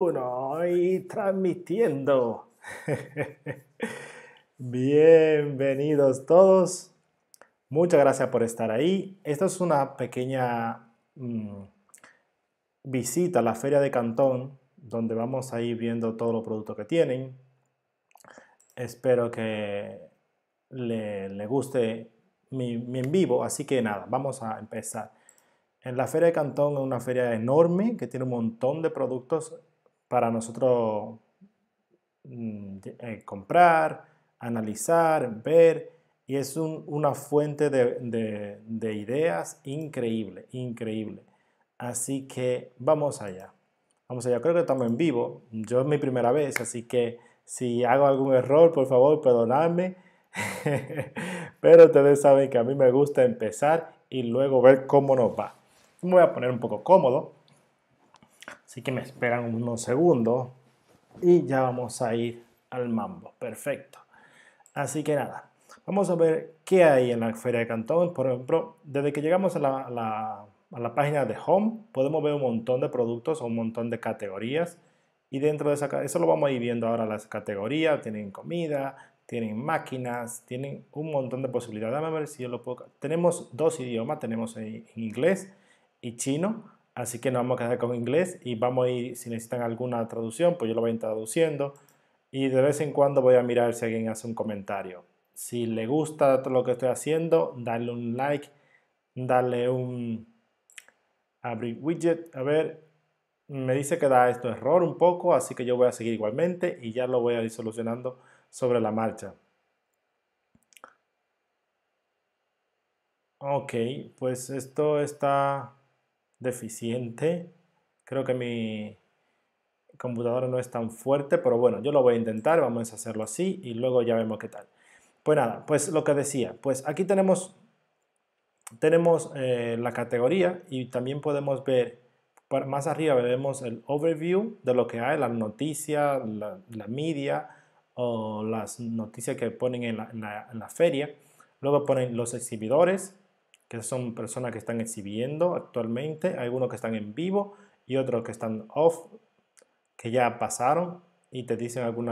Uno, y transmitiendo. Bienvenidos todos. Muchas gracias por estar ahí. Esta es una pequeña mm, visita a la Feria de Cantón, donde vamos a ir viendo todos los productos que tienen. Espero que le, guste mi, mi en vivo. Así que nada, vamos a empezar. En la Feria de Cantón es una feria enorme que tiene un montón de productos para nosotros mm, eh, comprar, analizar, ver, y es una fuente de, de ideas increíble, increíble. Así que vamos allá. Vamos allá, creo que estamos en vivo. Yo es mi primera vez, así que si hago algún error, por favor, perdonadme. Pero ustedes saben que a mí me gusta empezar y luego ver cómo nos va. Me voy a poner un poco cómodo Así que me esperan unos segundos y ya vamos a ir al mambo. Perfecto. Así que nada, vamos a ver qué hay en la Feria de Cantón. Por ejemplo, desde que llegamos a la, página de Home, podemos ver un montón de productos o un montón de categorías. Y dentro de esa, eso lo vamos a ir viendo ahora las categorías. Tienen comida, tienen máquinas, tienen un montón de posibilidades. a ver si yo lo puedo. Tenemos dos idiomas, tenemos en inglés y chino Así que nos vamos a quedar con inglés y vamos a ir, si necesitan alguna traducción, pues yo lo voy a ir traduciendo. Y de vez en cuando voy a mirar si alguien hace un comentario. Si le gusta todo lo que estoy haciendo, dale un like, dale un... Abrir widget, a ver, me dice que da esto error un poco, así que yo voy a seguir igualmente y ya lo voy a ir solucionando sobre la marcha. Ok, pues esto está deficiente. Creo que mi computadora no es tan fuerte, pero bueno, yo lo voy a intentar, vamos a hacerlo así y luego ya vemos qué tal. Pues nada, pues lo que decía, pues aquí tenemos, tenemos eh, la categoría y también podemos ver, más arriba vemos el overview de lo que hay, las noticias, la, media o las noticias que ponen en la, en la feria. Luego ponen los exhibidores, que son personas que están exhibiendo actualmente, algunos que están en vivo y otros que están off, que ya pasaron y te dicen algún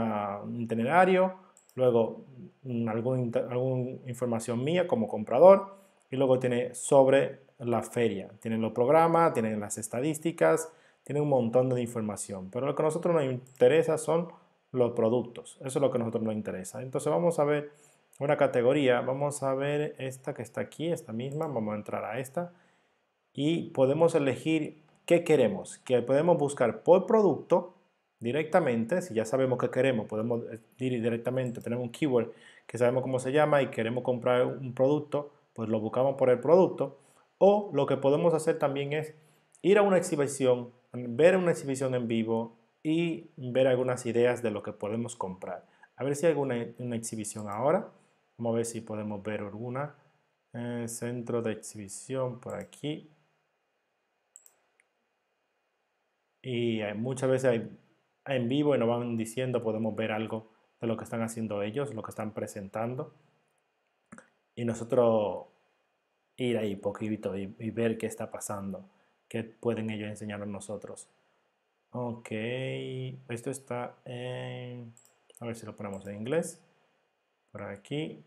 itinerario, luego mm, alguna algún información mía como comprador y luego tiene sobre la feria, tienen los programas, tienen las estadísticas, tienen un montón de información, pero lo que a nosotros nos interesa son los productos, eso es lo que a nosotros nos interesa. Entonces vamos a ver una categoría. Vamos a ver esta que está aquí, esta misma. Vamos a entrar a esta. Y podemos elegir qué queremos. Que podemos buscar por producto directamente. Si ya sabemos qué queremos, podemos eh, ir directamente. Tenemos un keyword que sabemos cómo se llama y queremos comprar un producto, pues lo buscamos por el producto. O lo que podemos hacer también es ir a una exhibición, ver una exhibición en vivo y ver algunas ideas de lo que podemos comprar. A ver si hay alguna una exhibición ahora. Vamos a ver si podemos ver alguna. Eh, centro de exhibición por aquí. Y muchas veces en vivo y nos van diciendo, podemos ver algo de lo que están haciendo ellos, lo que están presentando. Y nosotros ir ahí poquito y, ver qué está pasando, qué pueden ellos enseñar a nosotros. Ok, esto está en... A ver si lo ponemos en inglés por aquí.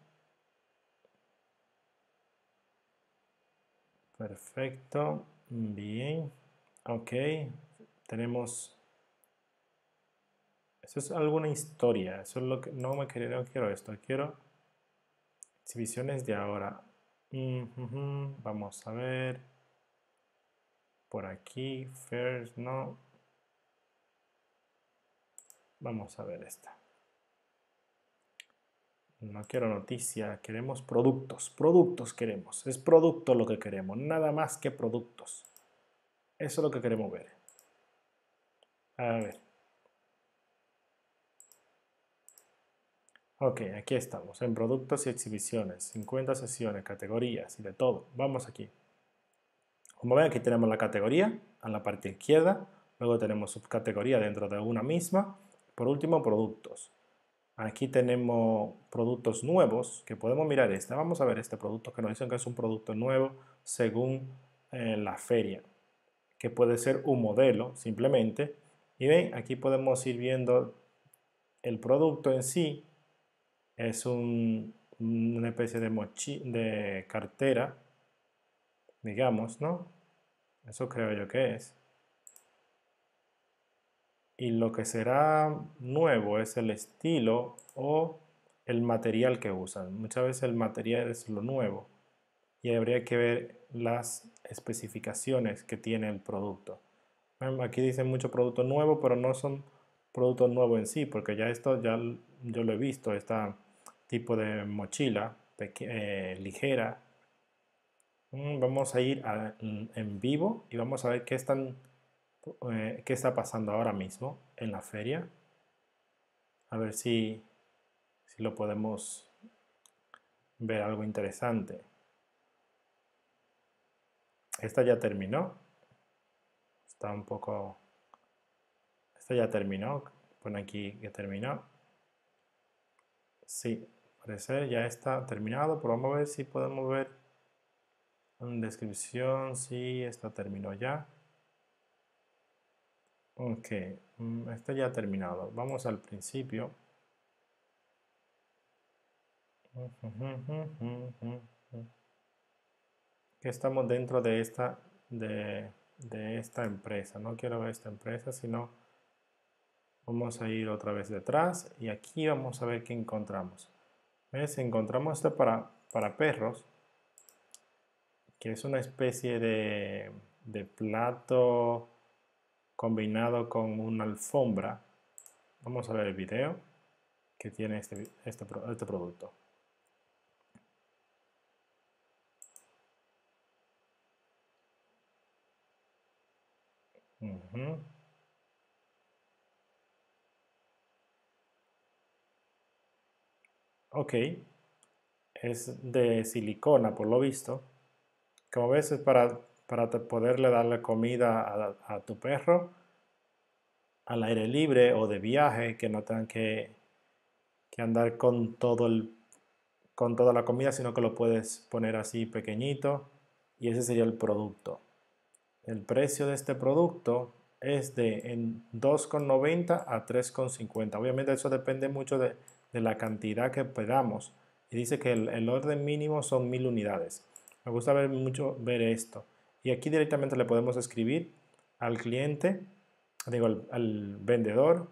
Perfecto, bien, ok, tenemos, eso es alguna historia, eso es lo que, no me quiero, no quiero esto, quiero exhibiciones de ahora, vamos a ver, por aquí, first, no, vamos a ver esta, no quiero noticia, queremos productos. Productos queremos. Es producto lo que queremos, nada más que productos. Eso es lo que queremos ver. A ver. Ok, aquí estamos, en productos y exhibiciones, 50 sesiones, categorías y de todo. Vamos aquí. Como ven, aquí tenemos la categoría en la parte izquierda, luego tenemos subcategoría dentro de una misma, por último, productos. Aquí tenemos productos nuevos que podemos mirar. Este, vamos a ver este producto que nos dicen que es un producto nuevo según eh, la feria, que puede ser un modelo simplemente. Y ven, aquí podemos ir viendo el producto en sí. Es una especie de, mochi, de cartera, digamos, ¿no? Eso creo yo que es y lo que será nuevo es el estilo o el material que usan. Muchas veces el material es lo nuevo y habría que ver las especificaciones que tiene el producto. Aquí dicen mucho producto nuevo, pero no son productos nuevos en sí, porque ya esto ya yo lo he visto, este tipo de mochila eh, ligera. Mm, vamos a ir en vivo y vamos a ver qué están eh, qué está pasando ahora mismo en la feria. A ver si, si lo podemos ver algo interesante. Esta ya terminó. Está un poco... Esta ya terminó. Pone aquí que terminó. Sí, parece ya está terminado. Pero vamos a ver si podemos ver en descripción si sí, esta terminó ya. Ok, mm, está ya terminado. Vamos al principio. Que estamos dentro de esta, de, esta empresa. No quiero ver esta empresa, sino vamos a ir otra vez detrás y aquí vamos a ver qué encontramos. ¿Ves? Encontramos esto para, para perros, que es una especie de, de plato combinado con una alfombra. Vamos a ver el video que tiene este, este, este producto. Ok, es de silicona por lo visto. Como ves es para para poderle darle comida a, tu perro al aire libre o de viaje, que no tengan que, que andar con, todo el, con toda la comida, sino que lo puedes poner así pequeñito y ese sería el producto. El precio de este producto es de 2,90 a 3,50. Obviamente eso depende mucho de, de, la cantidad que pedamos. Y dice que el, orden mínimo son 1000 unidades. Me gusta mucho ver esto y aquí directamente le podemos escribir al cliente, digo, al, vendedor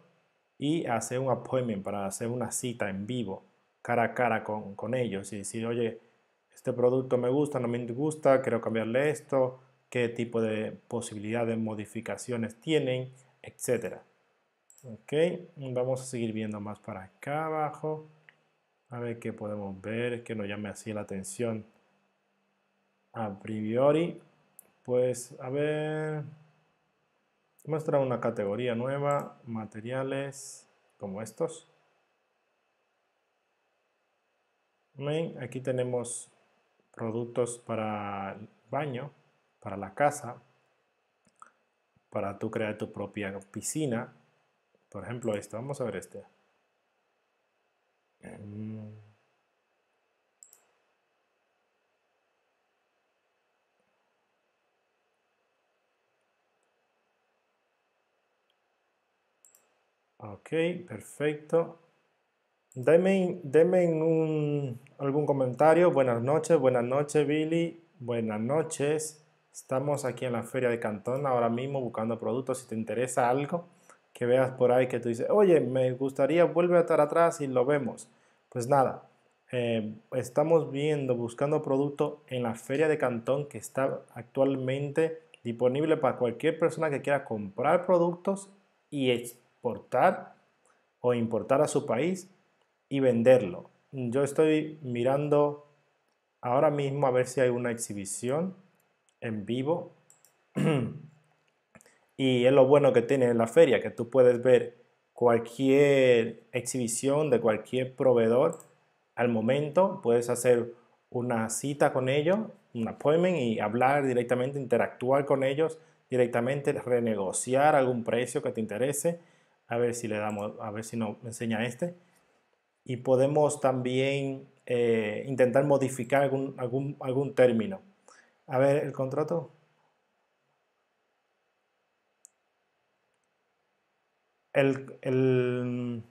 y hacer un appointment para hacer una cita en vivo, cara a cara con, ellos y decir, oye, este producto me gusta, no me gusta, quiero cambiarle esto, qué tipo de posibilidades, modificaciones tienen, etc. Ok, vamos a seguir viendo más para acá abajo. A ver qué podemos ver que nos llame así la atención a priori. Pues a ver, muestra una categoría nueva, materiales como estos. aquí tenemos productos para el baño, para la casa, para tú crear tu propia piscina. Por ejemplo, esto, vamos a ver este. Mm. Ok, perfecto. Deme, algún comentario. Buenas noches, buenas noches Billy, buenas noches. Estamos aquí en la feria de Cantón ahora mismo buscando productos. Si te interesa algo que veas por ahí que tú dices, oye, me gustaría, vuelve a estar atrás y lo vemos. Pues nada, eh, estamos viendo, buscando producto en la feria de Cantón que está actualmente disponible para cualquier persona que quiera comprar productos y exportar o importar a su país y venderlo. Yo estoy mirando ahora mismo a ver si hay una exhibición en vivo. y es lo bueno que tiene la feria, que tú puedes ver cualquier exhibición de cualquier proveedor al momento. Puedes hacer una cita con ellos, un appointment y hablar directamente, interactuar con ellos directamente, renegociar algún precio que te interese a ver si le damos, a ver si nos enseña este. Y podemos también eh, intentar modificar algún, algún, término. A ver, el contrato. El,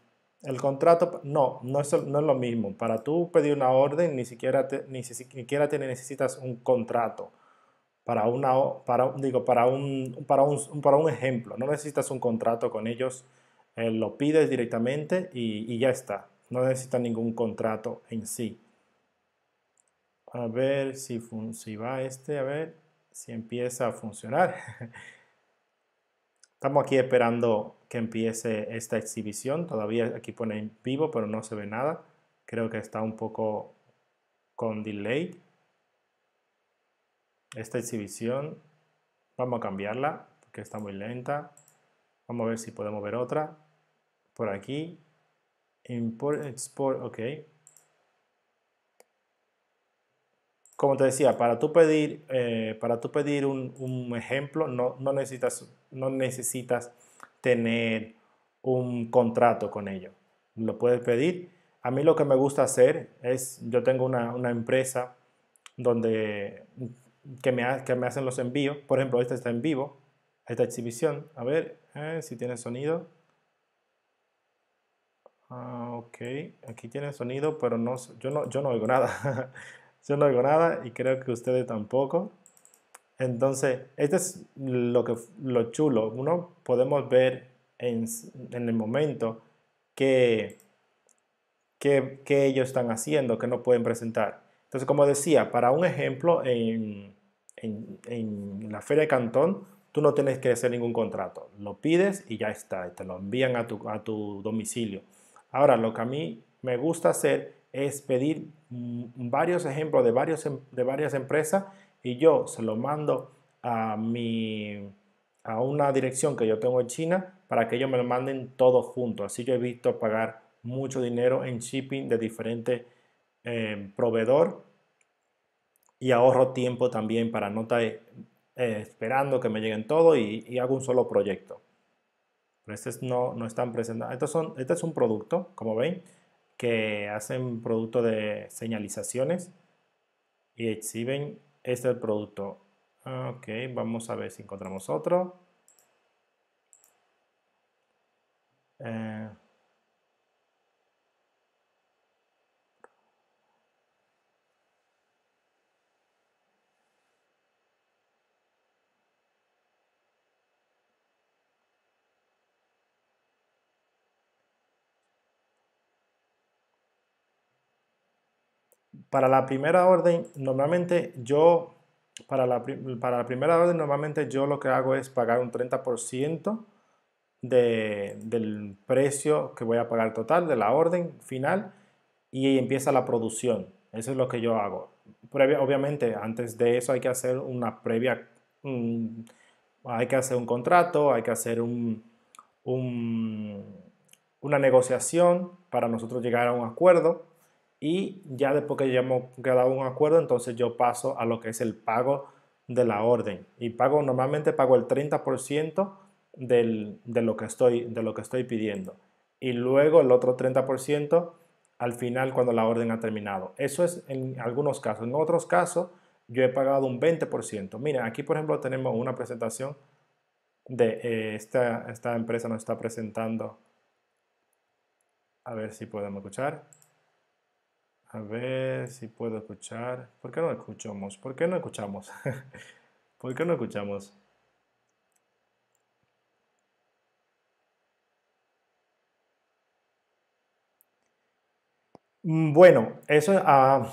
contrato, no, no es, lo mismo. Para tú pedir una orden, ni siquiera ni siquiera te necesitas un contrato. Para, una, para, digo, para, un, para, un, para un ejemplo, no necesitas un contrato con ellos eh, lo pides directamente y, ya está. No necesita ningún contrato en sí. A ver si, si va este, a ver si empieza a funcionar. Estamos aquí esperando que empiece esta exhibición. Todavía aquí pone en vivo, pero no se ve nada. Creo que está un poco con delay. Esta exhibición, vamos a cambiarla porque está muy lenta. Vamos a ver si podemos ver otra por aquí, import, export, ok. Como te decía, para tú pedir, eh, para tú pedir un, ejemplo, no, no, necesitas, no necesitas tener un contrato con ello. Lo puedes pedir. A mí lo que me gusta hacer es, yo tengo una, empresa donde que me, que me hacen los envíos. Por ejemplo, esta está en vivo, esta exhibición. A ver eh, si tiene sonido. Ah, ok, aquí tiene sonido, pero no, yo, no, yo no oigo nada. yo no oigo nada y creo que ustedes tampoco. Entonces, este es lo, que, lo chulo. Uno podemos ver en, en el momento que, que, ellos están haciendo, que no pueden presentar. Entonces, como decía, para un ejemplo, en, la Feria de Cantón, tú no tienes que hacer ningún contrato. Lo pides y ya está, te lo envían a tu domicilio. Ahora, lo que a mí me gusta hacer es pedir mm, varios ejemplos de, varios, em, varias empresas y yo se lo mando a, una dirección que yo tengo en China para que ellos me lo manden todo junto. Así yo he visto pagar mucho dinero en shipping de diferente em, proveedor y ahorro tiempo también para no estar eh, esperando que me lleguen todo y hago un solo proyecto estos no, no están presentados. Ah, este es un producto, como ven, que hacen producto de señalizaciones y exhiben este producto. Ah, ok, vamos a ver si encontramos otro. Eh, para la primera orden, normalmente yo, para la, para la primera orden, normalmente yo lo que hago es pagar un 30% de, del precio que voy a pagar total, de la orden final, y empieza la producción. Eso es lo que yo hago. Previa, obviamente, antes de eso hay que hacer una previa, hay que hacer un contrato, hay que hacer un, un, una negociación para nosotros llegar a un acuerdo y ya después que ya hemos quedado un acuerdo, entonces yo paso a lo que es el pago de la orden. Y pago, normalmente pago el 30% del, de, lo que estoy, de lo que estoy pidiendo. Y luego el otro 30% al final cuando la orden ha terminado. Eso es en algunos casos. En otros casos yo he pagado un 20%. Miren, aquí por ejemplo tenemos una presentación de eh, esta, esta empresa nos está presentando. A ver si podemos escuchar. A ver si puedo escuchar. ¿Por qué no escuchamos? ¿Por qué no escuchamos? ¿Por qué no escuchamos? Mm, bueno, eso ah,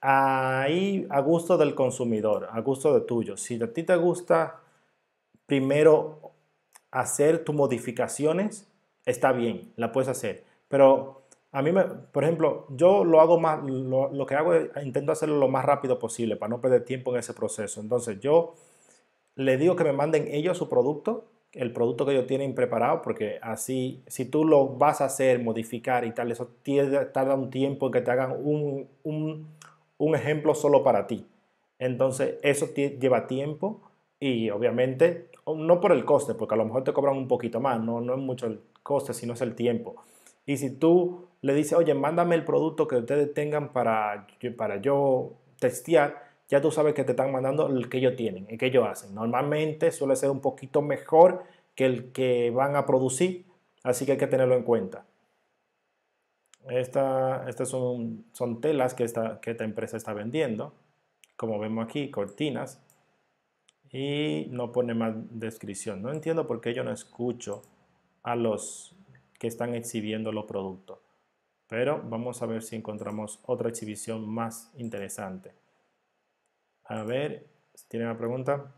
ahí a gusto del consumidor, a gusto de tuyo. Si a ti te gusta primero hacer tus modificaciones, está bien, la puedes hacer. Pero a mí, me, por ejemplo, yo lo hago más, lo, que hago es intento hacerlo lo más rápido posible para no perder tiempo en ese proceso. Entonces yo le digo que me manden ellos su producto, el producto que ellos tienen preparado, porque así, si tú lo vas a hacer, modificar y tal, eso tarda un tiempo en que te hagan un, ejemplo solo para ti. Entonces eso lleva tiempo y obviamente, no por el coste, porque a lo mejor te cobran un poquito más, no, no es mucho el coste, sino es el tiempo. Y si tú le dice, oye, mándame el producto que ustedes tengan para, para yo testear, ya tú sabes que te están mandando el que ellos tienen, el que ellos hacen. Normalmente suele ser un poquito mejor que el que van a producir, así que hay que tenerlo en cuenta. Estas son, son, telas que esta, que esta empresa está vendiendo, como vemos aquí, cortinas. Y no pone más descripción. No entiendo por qué yo no escucho a los que están exhibiendo los productos pero vamos a ver si encontramos otra exhibición más interesante. A ver, ¿tiene una pregunta?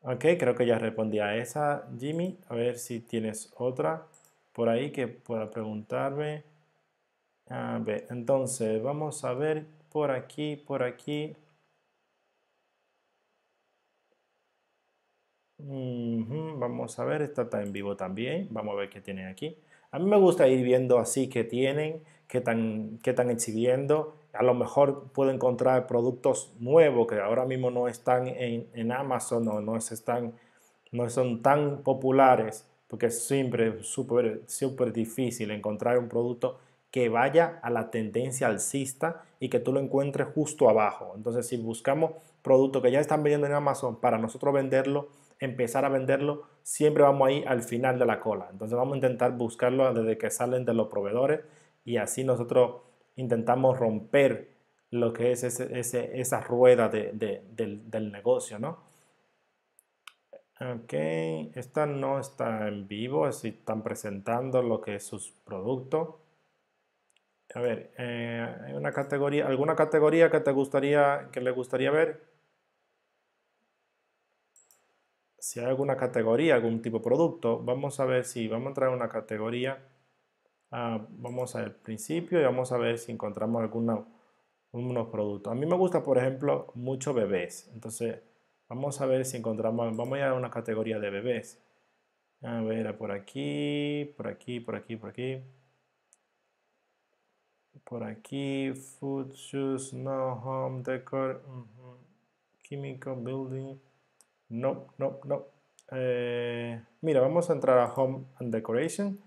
Ok, creo que ya respondí a esa, Jimmy. A ver si tienes otra por ahí que pueda preguntarme. A ver, entonces vamos a ver por aquí, por aquí. vamos a ver, esta está en vivo también. Vamos a ver qué tienen aquí. A mí me gusta ir viendo así qué tienen, qué están, qué exhibiendo. A lo mejor puedo encontrar productos nuevos que ahora mismo no están en, Amazon o no, están, no son tan populares, porque siempre súper super difícil encontrar un producto que vaya a la tendencia alcista y que tú lo encuentres justo abajo. Entonces, si buscamos productos que ya están vendiendo en Amazon para nosotros venderlo, empezar a venderlo, siempre vamos ahí al final de la cola. Entonces vamos a intentar buscarlo desde que salen de los proveedores y así nosotros intentamos romper lo que es esa rueda del, negocio, ¿no? Ok, esta no está en vivo, así están presentando lo que es sus productos. A ver, eh, hay una categoría, ¿alguna categoría que te gustaría, que le gustaría ver? si hay alguna categoría, algún tipo de producto, vamos a ver si vamos a entrar en una categoría, ah, vamos al principio y vamos a ver si encontramos algunos productos. A mí me gusta, por ejemplo, mucho bebés. Entonces, vamos a ver si encontramos, vamos a ir a una categoría de bebés. A ver, por aquí, por aquí, por aquí, por aquí. Por aquí, food, shoes, no, home, decor, Chemical, building no, no, no. Eh, mira, vamos a entrar a Home and Decoration,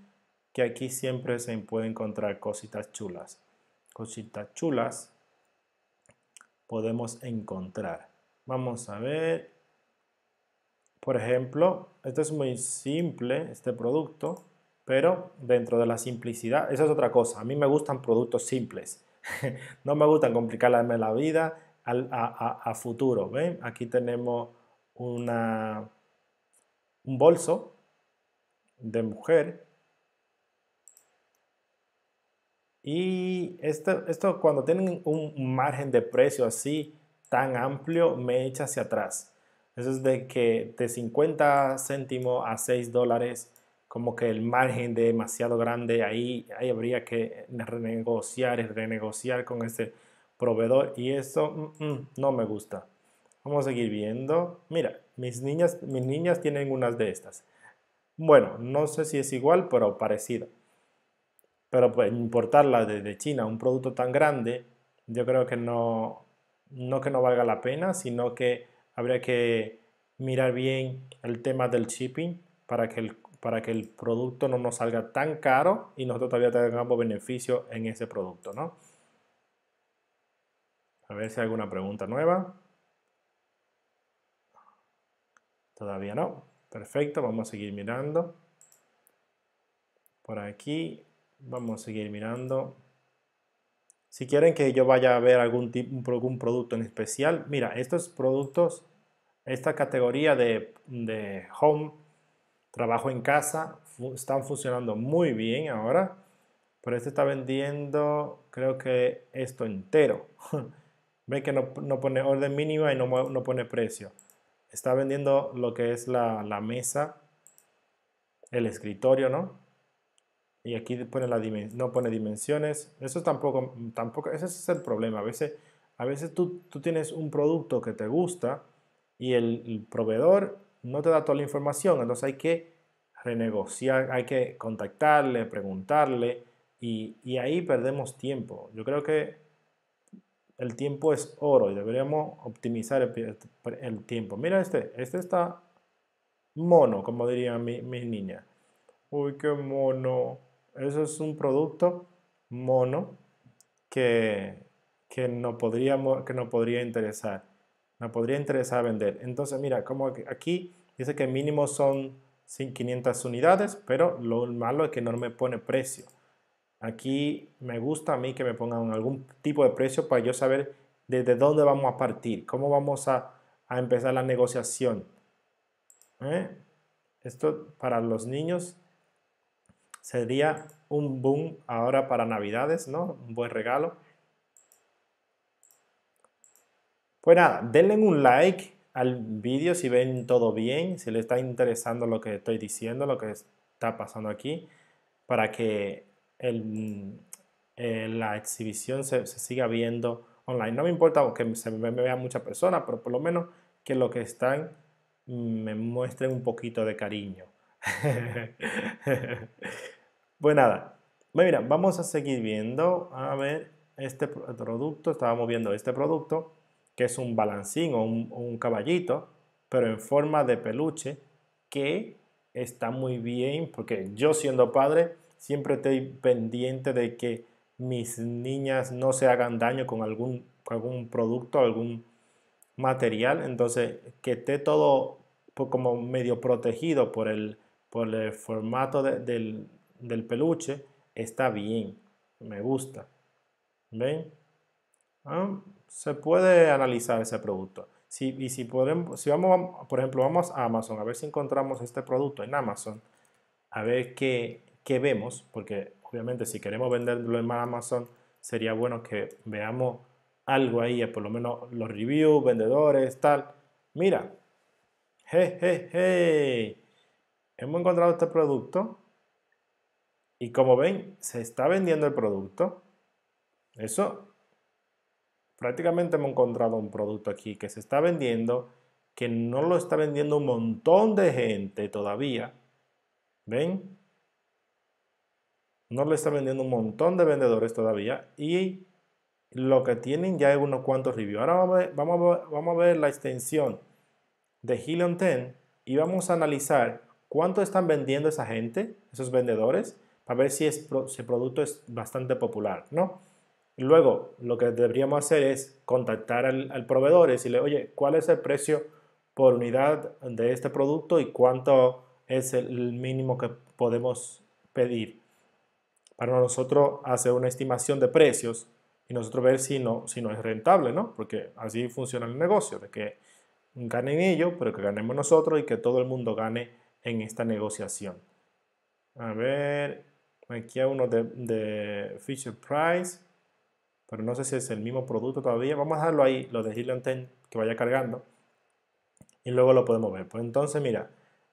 que aquí siempre se puede encontrar cositas chulas. Cositas chulas podemos encontrar. Vamos a ver. Por ejemplo, este es muy simple, este producto, pero dentro de la simplicidad, esa es otra cosa. A mí me gustan productos simples. no me gustan complicarme la vida a, a futuro. ¿Ven? Aquí tenemos una, un bolso de mujer. Y esto, esto cuando tienen un margen de precio así tan amplio, me echa hacia atrás. Eso es de que de 50 céntimos a 6 dólares, como que el margen de demasiado grande, ahí, ahí habría que renegociar y renegociar con este proveedor. Y eso mm, mm, no me gusta. Vamos a seguir viendo. Mira, mis niñas, mis niñas tienen unas de estas. Bueno, no sé si es igual, pero parecido. Pero pues, importarla desde China, un producto tan grande, yo creo que no, no que no valga la pena, sino que habría que mirar bien el tema del shipping para que el, para que el producto no nos salga tan caro y nosotros todavía tengamos beneficio en ese producto, ¿no? A ver si hay alguna pregunta nueva. Todavía no. Perfecto, vamos a seguir mirando. Por aquí vamos a seguir mirando. Si quieren que yo vaya a ver algún, tipo, algún producto en especial, mira, estos productos, esta categoría de, home, trabajo en casa, están funcionando muy bien ahora. Pero este está vendiendo, creo que esto entero. Ve que no, pone orden mínima y no pone precio está vendiendo lo que es la, mesa, el escritorio, ¿no? Y aquí pone la no pone dimensiones. Eso tampoco, tampoco, ese es el problema. A veces, a veces tú, tienes un producto que te gusta y el, proveedor no te da toda la información. Entonces hay que renegociar, hay que contactarle, preguntarle y, y ahí perdemos tiempo. Yo creo que el tiempo es oro y deberíamos optimizar el, el tiempo. Mira este, este está mono, como diría mi niña, Uy, qué mono. Eso es un producto mono que, no podríamos, que no podría interesar. No podría interesar vender. Entonces, mira, como aquí dice que mínimo son 500 unidades, pero lo malo es que no me pone precio. Aquí me gusta a mí que me pongan algún tipo de precio para yo saber desde dónde vamos a partir, cómo vamos a a empezar la negociación. ¿eh? Esto para los niños sería un boom ahora para Navidades, ¿no? Un buen regalo. Pues nada, denle un like al vídeo si ven todo bien, si les está interesando lo que estoy diciendo, lo que está pasando aquí, para que el, eh, la exhibición se, siga viendo online. No me importa que se me, vea mucha muchas pero por lo menos lo que están me muestren un poquito de cariño. pues nada, pues mira, vamos a seguir viendo, a ver, este producto, estábamos viendo este producto, que es un balancín o un, caballito, pero en forma de peluche, que está muy bien, porque yo siendo padre siempre estoy pendiente de que mis niñas no se hagan daño con algún, algún producto, algún material, entonces que esté todo pues, como medio protegido por el, por el formato del, del peluche, está bien, me gusta. ¿Ven? Ah, se puede analizar ese producto. Si, y si, podemos, si vamos, por ejemplo, vamos a Amazon, a ver si encontramos este producto en Amazon, a ver qué, qué vemos, porque obviamente si queremos venderlo en Amazon, sería bueno que veamos algo ahí, por lo menos los reviews, vendedores, tal. Mira, he je, je! hemos encontrado este producto y como ven, se está vendiendo el producto. Eso, prácticamente hemos encontrado un producto aquí que se está vendiendo, que no lo está vendiendo un montón de gente todavía. ¿Ven? No lo está vendiendo un montón de vendedores todavía y lo que tienen ya es unos cuantos reviews. Ahora vamos a ver, la extensión de Helion 10 y vamos a analizar cuánto están vendiendo esa gente, esos vendedores, para ver si ese producto es bastante popular, ¿no? Luego, lo que deberíamos hacer es contactar al, al proveedor y decirle, oye, ¿cuál es el precio por unidad de este producto y cuánto es el mínimo que podemos pedir? Para nosotros hacer una estimación de precios y nosotros ver si no, si no es rentable, ¿no? Porque así funciona el negocio, de que ganen ellos, pero que ganemos nosotros y que todo el mundo gane en esta negociación. A ver, aquí hay uno de, de Fisher Price, pero no sé si es el mismo producto todavía. Vamos a dejarlo ahí, lo de Ten, que vaya cargando y luego lo podemos ver. Pues entonces, mira,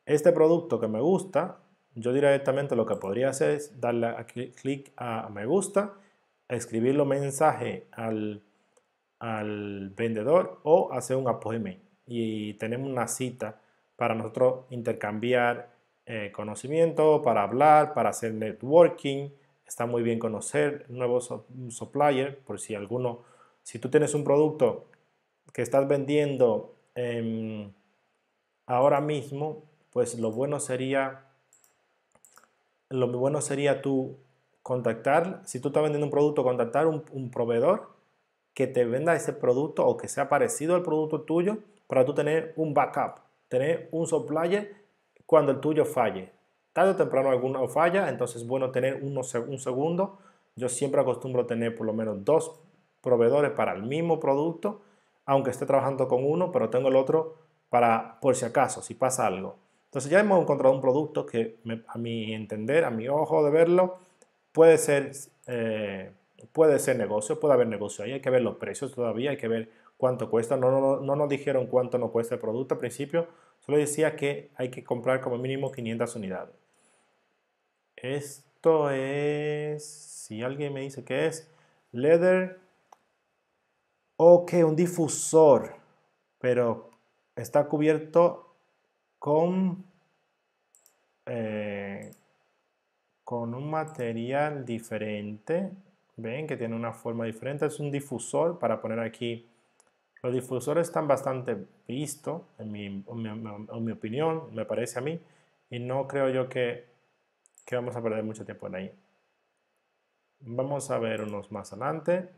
este producto que me gusta, yo directamente lo que podría hacer es darle a clic a me gusta escribirlo mensaje al, al vendedor o hacer un appointment y tenemos una cita para nosotros intercambiar eh, conocimiento, para hablar, para hacer networking. Está muy bien conocer nuevos suppliers, por si alguno, si tú tienes un producto que estás vendiendo em, ahora mismo, pues lo bueno sería, lo bueno sería tú contactar, si tú estás vendiendo un producto, contactar un, proveedor que te venda ese producto o que sea parecido al producto tuyo para tú tener un backup, tener un supplier cuando el tuyo falle. Tarde o temprano alguno falla, entonces es bueno tener uno, un segundo. Yo siempre acostumbro tener por lo menos dos proveedores para el mismo producto, aunque esté trabajando con uno, pero tengo el otro para por si acaso, si pasa algo. Entonces ya hemos encontrado un producto que a mi entender, a mi ojo de verlo, Puede ser, eh, puede ser negocio, puede haber negocio ahí, hay que ver los precios todavía, hay que ver cuánto cuesta. No, no, nos dijeron cuánto nos cuesta el producto al principio, solo decía que hay que comprar como mínimo 500 unidades. Esto es, si alguien me dice que es, leather, ok, un difusor, pero está cubierto con, eh, con un material diferente. Ven que tiene una forma diferente. Es un difusor para poner aquí. Los difusores están bastante vistos, en mi, opinión, me parece a mí. Y no creo yo que, que vamos a perder mucho tiempo en ahí. Vamos a ver unos más adelante.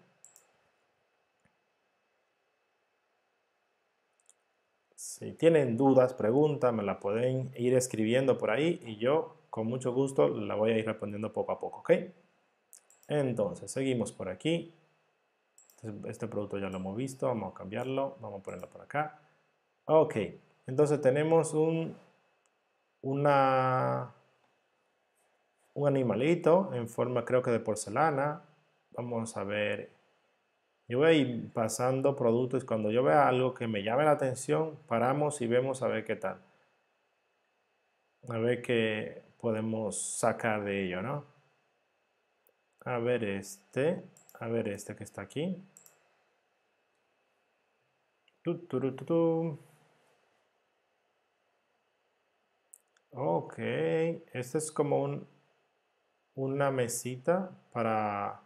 Si tienen dudas, preguntas, me la pueden ir escribiendo por ahí y yo con mucho gusto la voy a ir respondiendo poco a poco, ¿ok? Entonces, seguimos por aquí. Este, este producto ya lo hemos visto, vamos a cambiarlo, vamos a ponerlo por acá. Ok, entonces tenemos un, una, un animalito en forma creo que de porcelana. Vamos a ver, yo voy a ir pasando productos. Cuando yo vea algo que me llame la atención, paramos y vemos a ver qué tal. A ver qué, podemos sacar de ello, ¿no? A ver este, a ver este que está aquí. Ok, este es como un, una mesita para...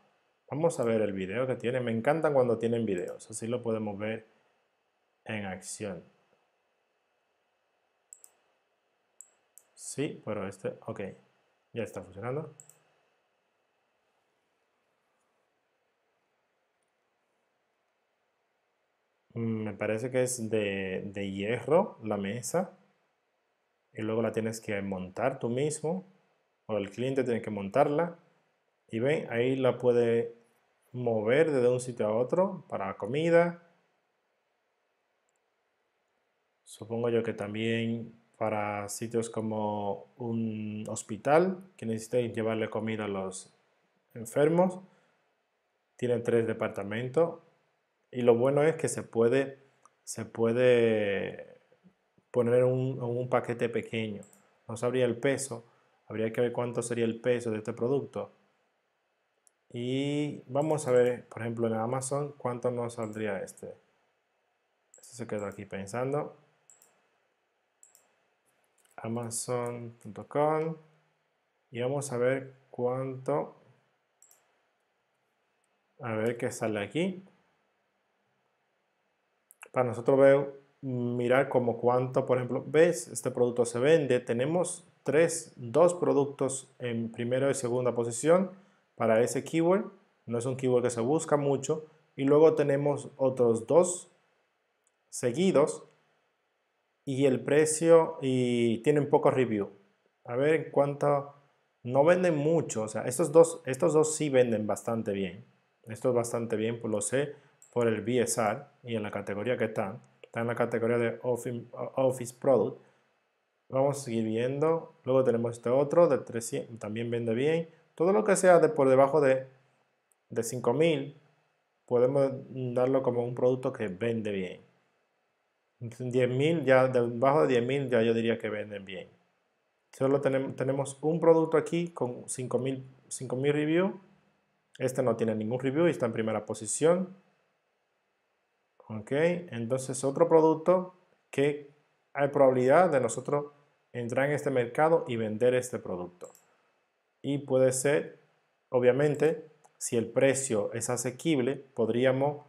Vamos a ver el video que tiene. Me encantan cuando tienen videos, así lo podemos ver en acción. Sí, pero este, ok, ya está funcionando. Mm, me parece que es de, hierro la mesa y luego la tienes que montar tú mismo o el cliente tiene que montarla y ven ahí la puede mover de un sitio a otro para comida supongo yo que también para sitios como un hospital, que necesiten llevarle comida a los enfermos. tiene tres departamentos y lo bueno es que se puede, se puede poner un, un paquete pequeño. No sabría el peso, habría que ver cuánto sería el peso de este producto. Y vamos a ver, por ejemplo, en Amazon, cuánto nos saldría este. este se quedó aquí pensando amazon.com y vamos a ver cuánto a ver qué sale aquí para nosotros ver mirar como cuánto por ejemplo ves este producto se vende tenemos tres dos productos en primera y segunda posición para ese keyword no es un keyword que se busca mucho y luego tenemos otros dos seguidos y el precio y tienen poco review A ver en cuanto No venden mucho, o sea, estos dos, estos dos sí venden bastante bien. Esto es bastante bien, pues lo sé, por el BSR y en la categoría que están. Está en la categoría de Office, Product. Vamos a seguir viendo. Luego tenemos este otro de 300, también vende bien. Todo lo que sea de por debajo de, de 5000 podemos darlo como un producto que vende bien. 10.000, ya debajo de 10.000 ya yo diría que venden bien. Solo tenemos, tenemos un producto aquí con 5.000 reviews. Este no tiene ningún review y está en primera posición. Ok, entonces otro producto que hay probabilidad de nosotros entrar en este mercado y vender este producto. Y puede ser, obviamente, si el precio es asequible, podríamos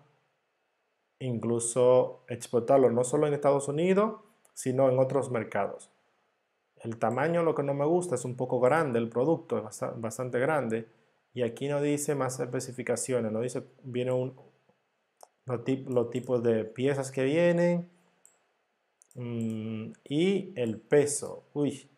incluso exportarlo no solo en Estados Unidos, sino en otros mercados. El tamaño lo que no me gusta es un poco grande el producto, es bastante grande. Y aquí no dice más especificaciones, no dice, viene un, los, tipos de piezas que vienen mm, y el peso. Uy,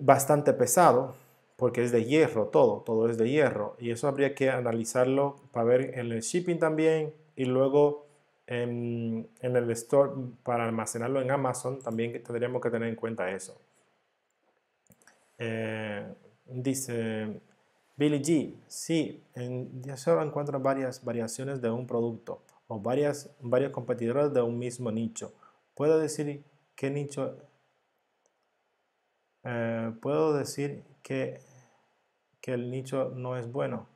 bastante pesado porque es de hierro todo, todo es de hierro. Y eso habría que analizarlo para ver en el shipping también y luego en, el store para almacenarlo en Amazon también tendríamos que tener en cuenta eso. Eh, dice Billy G, sí, en se encuentro varias variaciones de un producto o varias, varios competidores de un mismo nicho. ¿Puedo decir qué nicho? Eh, ¿Puedo decir que, el nicho no es bueno.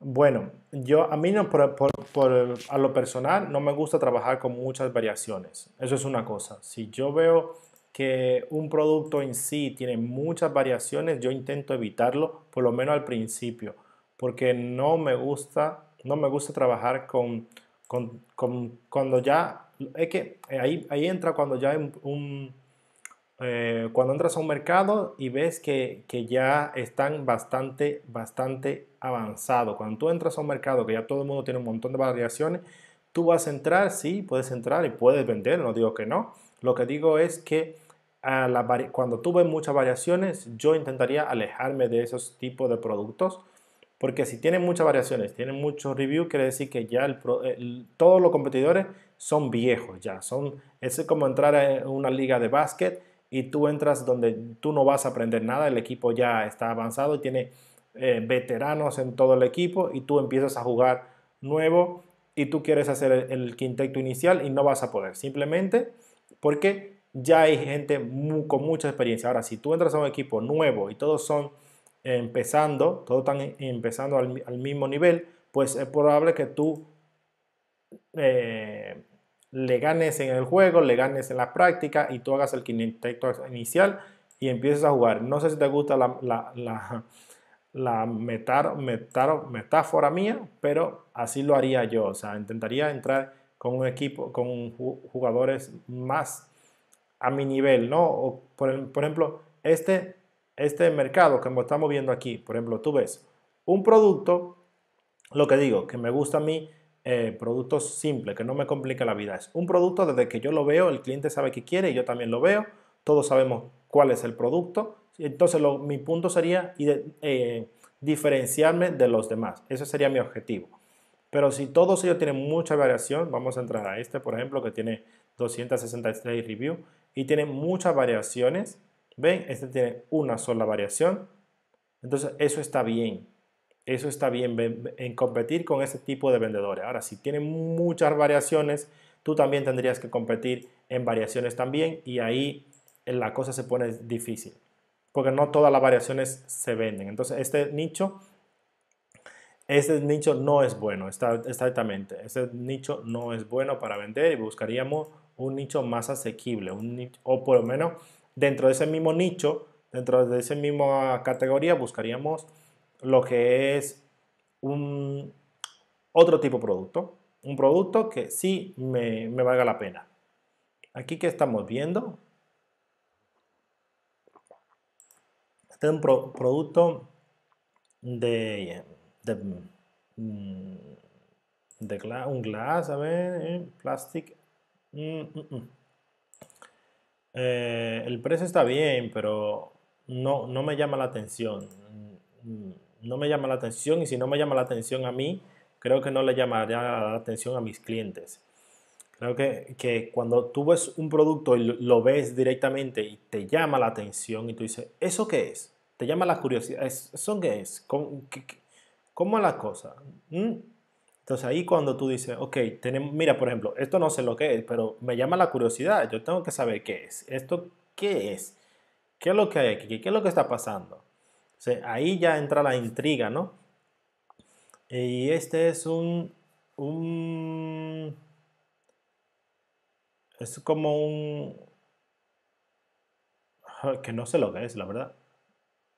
Bueno, yo a mí no, por, a lo personal no me gusta trabajar con muchas variaciones. Eso es una cosa. Si yo veo que un producto en sí tiene muchas variaciones, yo intento evitarlo, por lo menos al principio, porque no me gusta, no me gusta trabajar con cuando ya es que eh, ahí, entra cuando ya hay un... Eh, cuando entras a un mercado y ves que, ya están bastante, bastante avanzados. Cuando tú entras a un mercado que ya todo el mundo tiene un montón de variaciones, tú vas a entrar, sí, puedes entrar y puedes vender, no digo que no. Lo que digo es que cuando tú ves muchas variaciones, yo intentaría alejarme de esos tipos de productos porque si tiene muchas variaciones, tiene muchos reviews, quiere decir que ya todos los competidores son viejos ya. Son, es como entrar a una liga de básquet y tú entras donde tú no vas a aprender nada, el equipo ya está avanzado y tiene eh, veteranos en todo el equipo y tú empiezas a jugar nuevo y tú quieres hacer el, quinteto inicial y no vas a poder, simplemente porque ya hay gente con mucha experiencia. Ahora, si tú entras a un equipo nuevo y todos son empezando, todos están empezando al, mismo nivel, pues es probable que tú eh, le ganes en el juego, le ganes en la práctica y tú hagas el quinteto inicial y empieces a jugar. No sé si te gusta la, la, la, la metáfora mía, pero así lo haría yo. O sea, intentaría entrar con un equipo, con jugadores más a mi nivel, ¿no? por ejemplo, este este mercado que estamos viendo aquí, por ejemplo, tú ves un producto, lo que digo, que me gusta a mí, eh, producto simple, que no me complica la vida. Es un producto desde que yo lo veo, el cliente sabe que quiere, y yo también lo veo, todos sabemos cuál es el producto. Entonces, mi punto sería eh, diferenciarme de los demás. Ese sería mi objetivo. Pero si todos ellos tienen mucha variación, vamos a entrar a este, por ejemplo, que tiene 263 reviews y tiene muchas variaciones, ¿Ven? Este tiene una sola variación. Entonces, eso está bien. Eso está bien en competir con ese tipo de vendedores. Ahora, si tiene muchas variaciones, tú también tendrías que competir en variaciones también y ahí la cosa se pone difícil. Porque no todas las variaciones se venden. Entonces, este nicho, este nicho no es bueno, exactamente. Este nicho no es bueno para vender y buscaríamos un nicho más asequible un o por lo menos dentro de ese mismo nicho, dentro de esa misma categoría, buscaríamos lo que es un otro tipo de producto, un producto que sí me, valga la pena. Aquí que estamos viendo, este es un producto de, de, mm, un glass, a ver, eh, plastic. Mm, mm, eh, el precio está bien, pero no, no me llama la atención. No me llama la atención y si no me llama la atención a mí, creo que no le llamaría la atención a mis clientes. Creo que, que, cuando tú ves un producto y lo ves directamente y te llama la atención y tú dices, ¿eso qué es? Te llama la curiosidad, ¿eso qué es? ¿Cómo, cómo es la cosa? ¿Mm? Entonces ahí cuando tú dices, ok, tenemos, mira, por ejemplo, esto no sé lo que es, pero me llama la curiosidad, yo tengo que saber qué es. ¿Esto qué es? ¿Qué es lo que hay aquí? ¿Qué es lo que está pasando? sea, ahí ya entra la intriga, ¿no? Y este es un, un es como un que no sé lo que es, la verdad.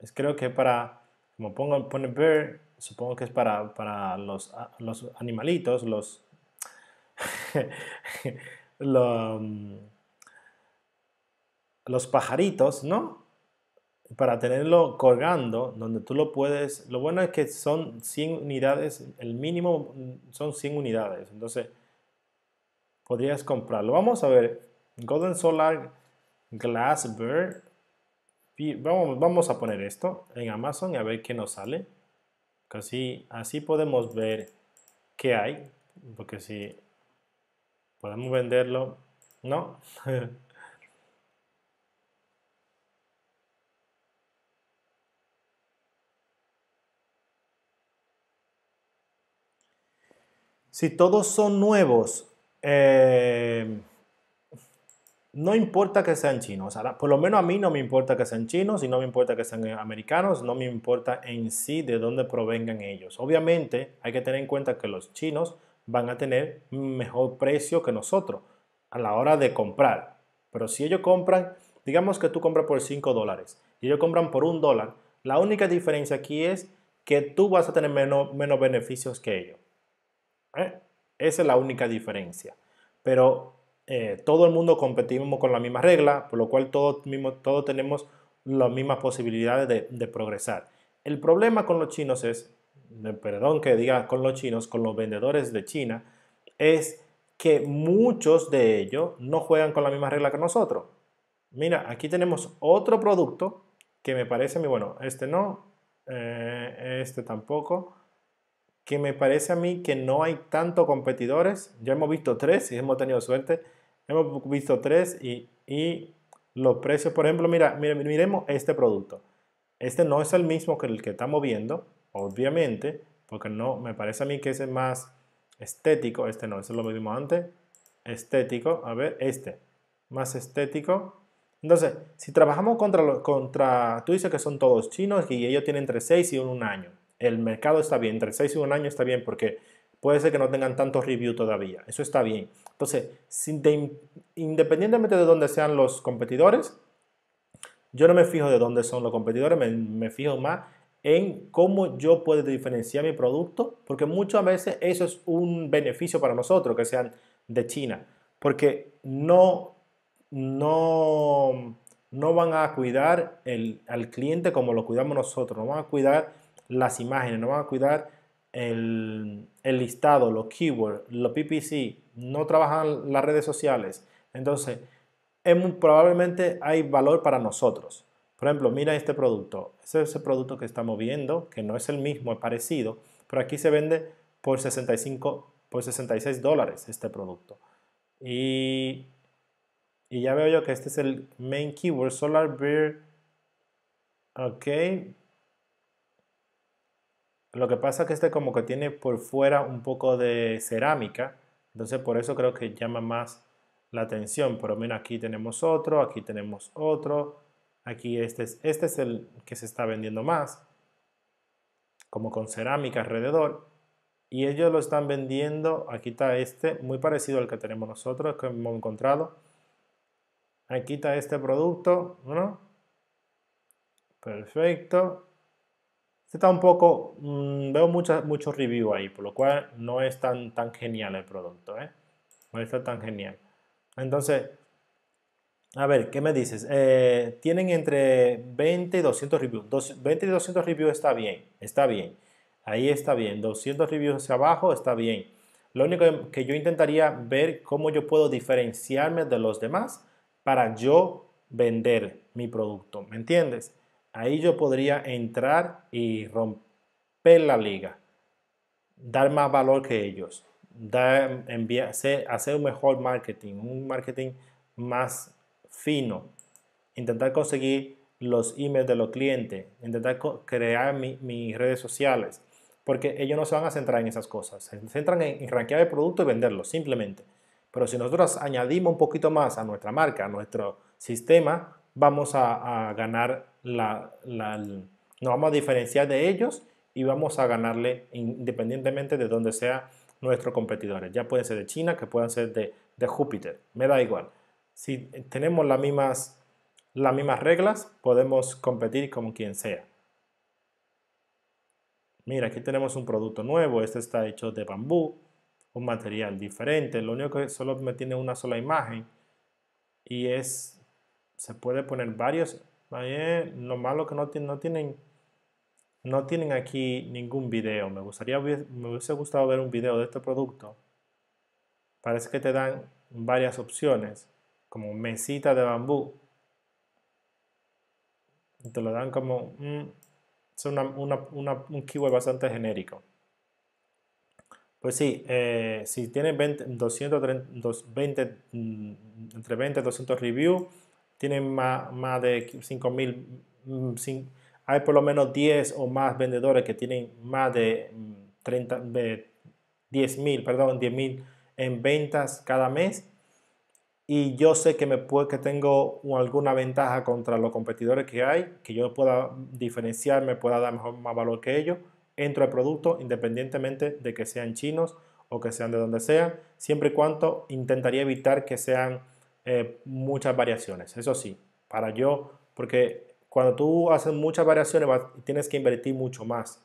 Es creo que para como pongo pone ver supongo que es para, los, animalitos, los... Mm, los pajaritos, ¿no? Para tenerlo colgando, donde tú lo puedes... Lo bueno es que son 100 unidades, el mínimo mm, son 100 unidades, entonces podrías comprarlo. Vamos a ver, Golden Solar Glass Bird. Vamos, vamos a poner esto en Amazon y a ver qué nos sale. Así, así podemos ver qué hay, porque si podemos venderlo, no. si todos son nuevos, eh, no importa que sean chinos, Ahora, por lo menos a mí no me importa que sean chinos y no me importa que sean americanos, no me importa en sí de dónde provengan ellos. Obviamente hay que tener en cuenta que los chinos van a tener mejor precio que nosotros a la hora de comprar. Pero si ellos compran, digamos que tú compras por 5 dólares y ellos compran por un dólar, la única diferencia aquí es que tú vas a tener menos, menos beneficios que ellos. ¿eh? Esa es la única diferencia. Pero eh, todo el mundo competimos con la misma regla, por lo cual todos tenemos las mismas posibilidades de, progresar. El problema con los chinos es, eh, perdón que diga con los chinos, con los vendedores de China, es que muchos de ellos no juegan con la misma regla que nosotros. Mira, aquí tenemos otro producto que me parece a mí, bueno, este no, eh, este tampoco, que me parece a mí que no hay tanto competidores. Ya hemos visto tres y hemos tenido suerte Hemos visto tres y, y los precios, por ejemplo, mira, miremos este producto. Este no es el mismo que el que estamos viendo, obviamente, porque no, me parece a mí que ese es más estético. Este no, ese es lo mismo antes. Estético, a ver, este, más estético. Entonces, si trabajamos contra, contra, tú dices que son todos chinos y ellos tienen entre 6 y un año. El mercado está bien, entre 6 y un año está bien porque puede ser que no tengan tantos reviews todavía. Eso está bien. Entonces, independientemente de dónde sean los competidores, yo no me fijo de dónde son los competidores, me, fijo más en cómo yo puedo diferenciar mi producto, porque muchas veces eso es un beneficio para nosotros, que sean de China, porque no, no, no van a cuidar el, al cliente como lo cuidamos nosotros, no van a cuidar las imágenes, no van a cuidar el, listado, los keywords, los PPC, no trabajan las redes sociales, entonces probablemente hay valor para nosotros. Por ejemplo, mira este producto. ese es el producto que estamos viendo, que no es el mismo, es parecido, pero aquí se vende por 65, por 66 dólares este producto. Y, ya veo yo que este es el main keyword, Solar Bear. Ok, lo que pasa es que este como que tiene por fuera un poco de cerámica, entonces por eso creo que llama más la atención. Pero menos aquí tenemos otro, aquí tenemos otro, aquí este es, este es el que se está vendiendo más, como con cerámica alrededor. Y ellos lo están vendiendo, aquí está este, muy parecido al que tenemos nosotros, que hemos encontrado. Aquí está este producto, ¿no? Perfecto. Este está un poco, mm, veo muchos reviews ahí, por lo cual no es tan, tan genial el producto, ¿eh? No está tan genial. Entonces, a ver, ¿qué me dices? Eh, tienen entre 20 y 200 reviews. 20 y 200 reviews está bien, está bien. Ahí está bien. 200 reviews hacia abajo está bien. Lo único que yo intentaría ver cómo yo puedo diferenciarme de los demás para yo vender mi producto. ¿Me entiendes? ahí yo podría entrar y romper la liga, dar más valor que ellos, enviar, hacer, un mejor marketing, un marketing más fino, intentar conseguir los emails de los clientes, intentar crear mis redes sociales, porque ellos no se van a centrar en esas cosas, se centran en, en el producto y venderlo, simplemente. Pero si nosotros añadimos un poquito más a nuestra marca, a nuestro sistema, vamos a ganar la, nos vamos a diferenciar de ellos y vamos a ganarle independientemente de donde sea nuestros competidores. Ya pueden ser de China, que puedan ser de, Júpiter, me da igual. Si tenemos las mismas, las mismas reglas, podemos competir con quien sea. Mira, aquí tenemos un producto nuevo, este está hecho de bambú, un material diferente, lo único que solo me tiene una sola imagen y es, se puede poner varios lo malo que no, no, tienen, no tienen aquí ningún video. Me, gustaría, me hubiese gustado ver un video de este producto. Parece que te dan varias opciones, como mesita de bambú. te lo dan como... es una, una, un keyword bastante genérico. Pues sí, eh, si tienes 20, mm, entre 20 y 200 reviews, tienen más, más de 5.000, mm, hay por lo menos 10 o más vendedores que tienen más de, 30, mm, 10.000, perdón, en ventas cada mes. Y yo sé que, me puede, que tengo alguna ventaja contra los competidores que hay, que yo pueda diferenciarme, pueda dar mejor, más valor que ellos. Entro al producto independientemente de que sean chinos o que sean de donde sean, siempre y cuando intentaría evitar que sean eh, muchas variaciones. Eso sí, para yo, porque cuando tú haces muchas variaciones tienes que invertir mucho más.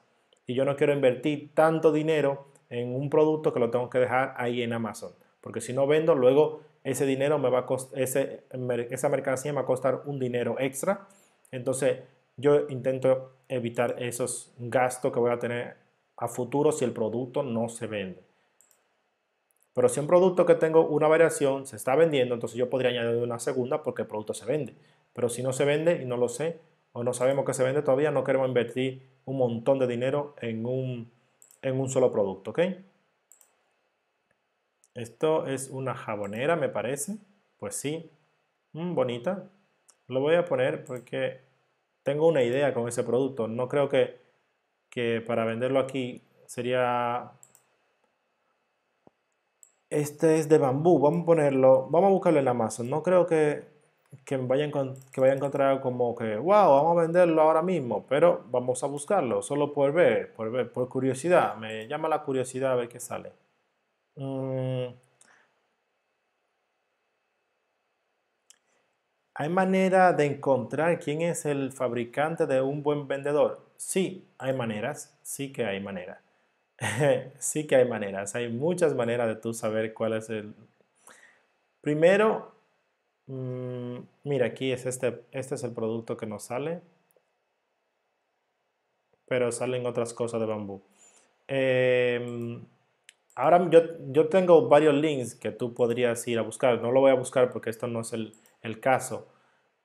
Y yo no quiero invertir tanto dinero en un producto que lo tengo que dejar ahí en Amazon. Porque si no vendo, luego ese dinero me va a costar, esa mercancía me va a costar un dinero extra. Entonces yo intento evitar esos gastos que voy a tener a futuro si el producto no se vende. Pero si un producto que tengo una variación se está vendiendo, entonces yo podría añadir una segunda porque el producto se vende. Pero si no se vende y no lo sé, o no sabemos que se vende todavía, no queremos invertir un montón de dinero en un, solo producto, ¿ok? Esto es una jabonera, me parece. Pues sí, mm, bonita. Lo voy a poner porque tengo una idea con ese producto. No creo que, que para venderlo aquí sería este es de bambú, vamos a ponerlo, vamos a buscarlo en Amazon. No creo que, vaya, que a encontrar como que, wow, vamos a venderlo ahora mismo, pero vamos a buscarlo, solo por ver, por ver, por curiosidad. Me llama la curiosidad a ver qué sale. Mm. ¿Hay manera de encontrar quién es el fabricante de un buen vendedor? Sí, hay maneras, sí que hay maneras. sí que hay maneras, hay muchas maneras de tú saber cuál es el... Primero, mm, mira, aquí es este, este es el producto que nos sale, pero salen otras cosas de bambú. Em, ahora yo, tengo varios links que tú podrías ir a buscar, no lo voy a buscar porque esto no es el, caso.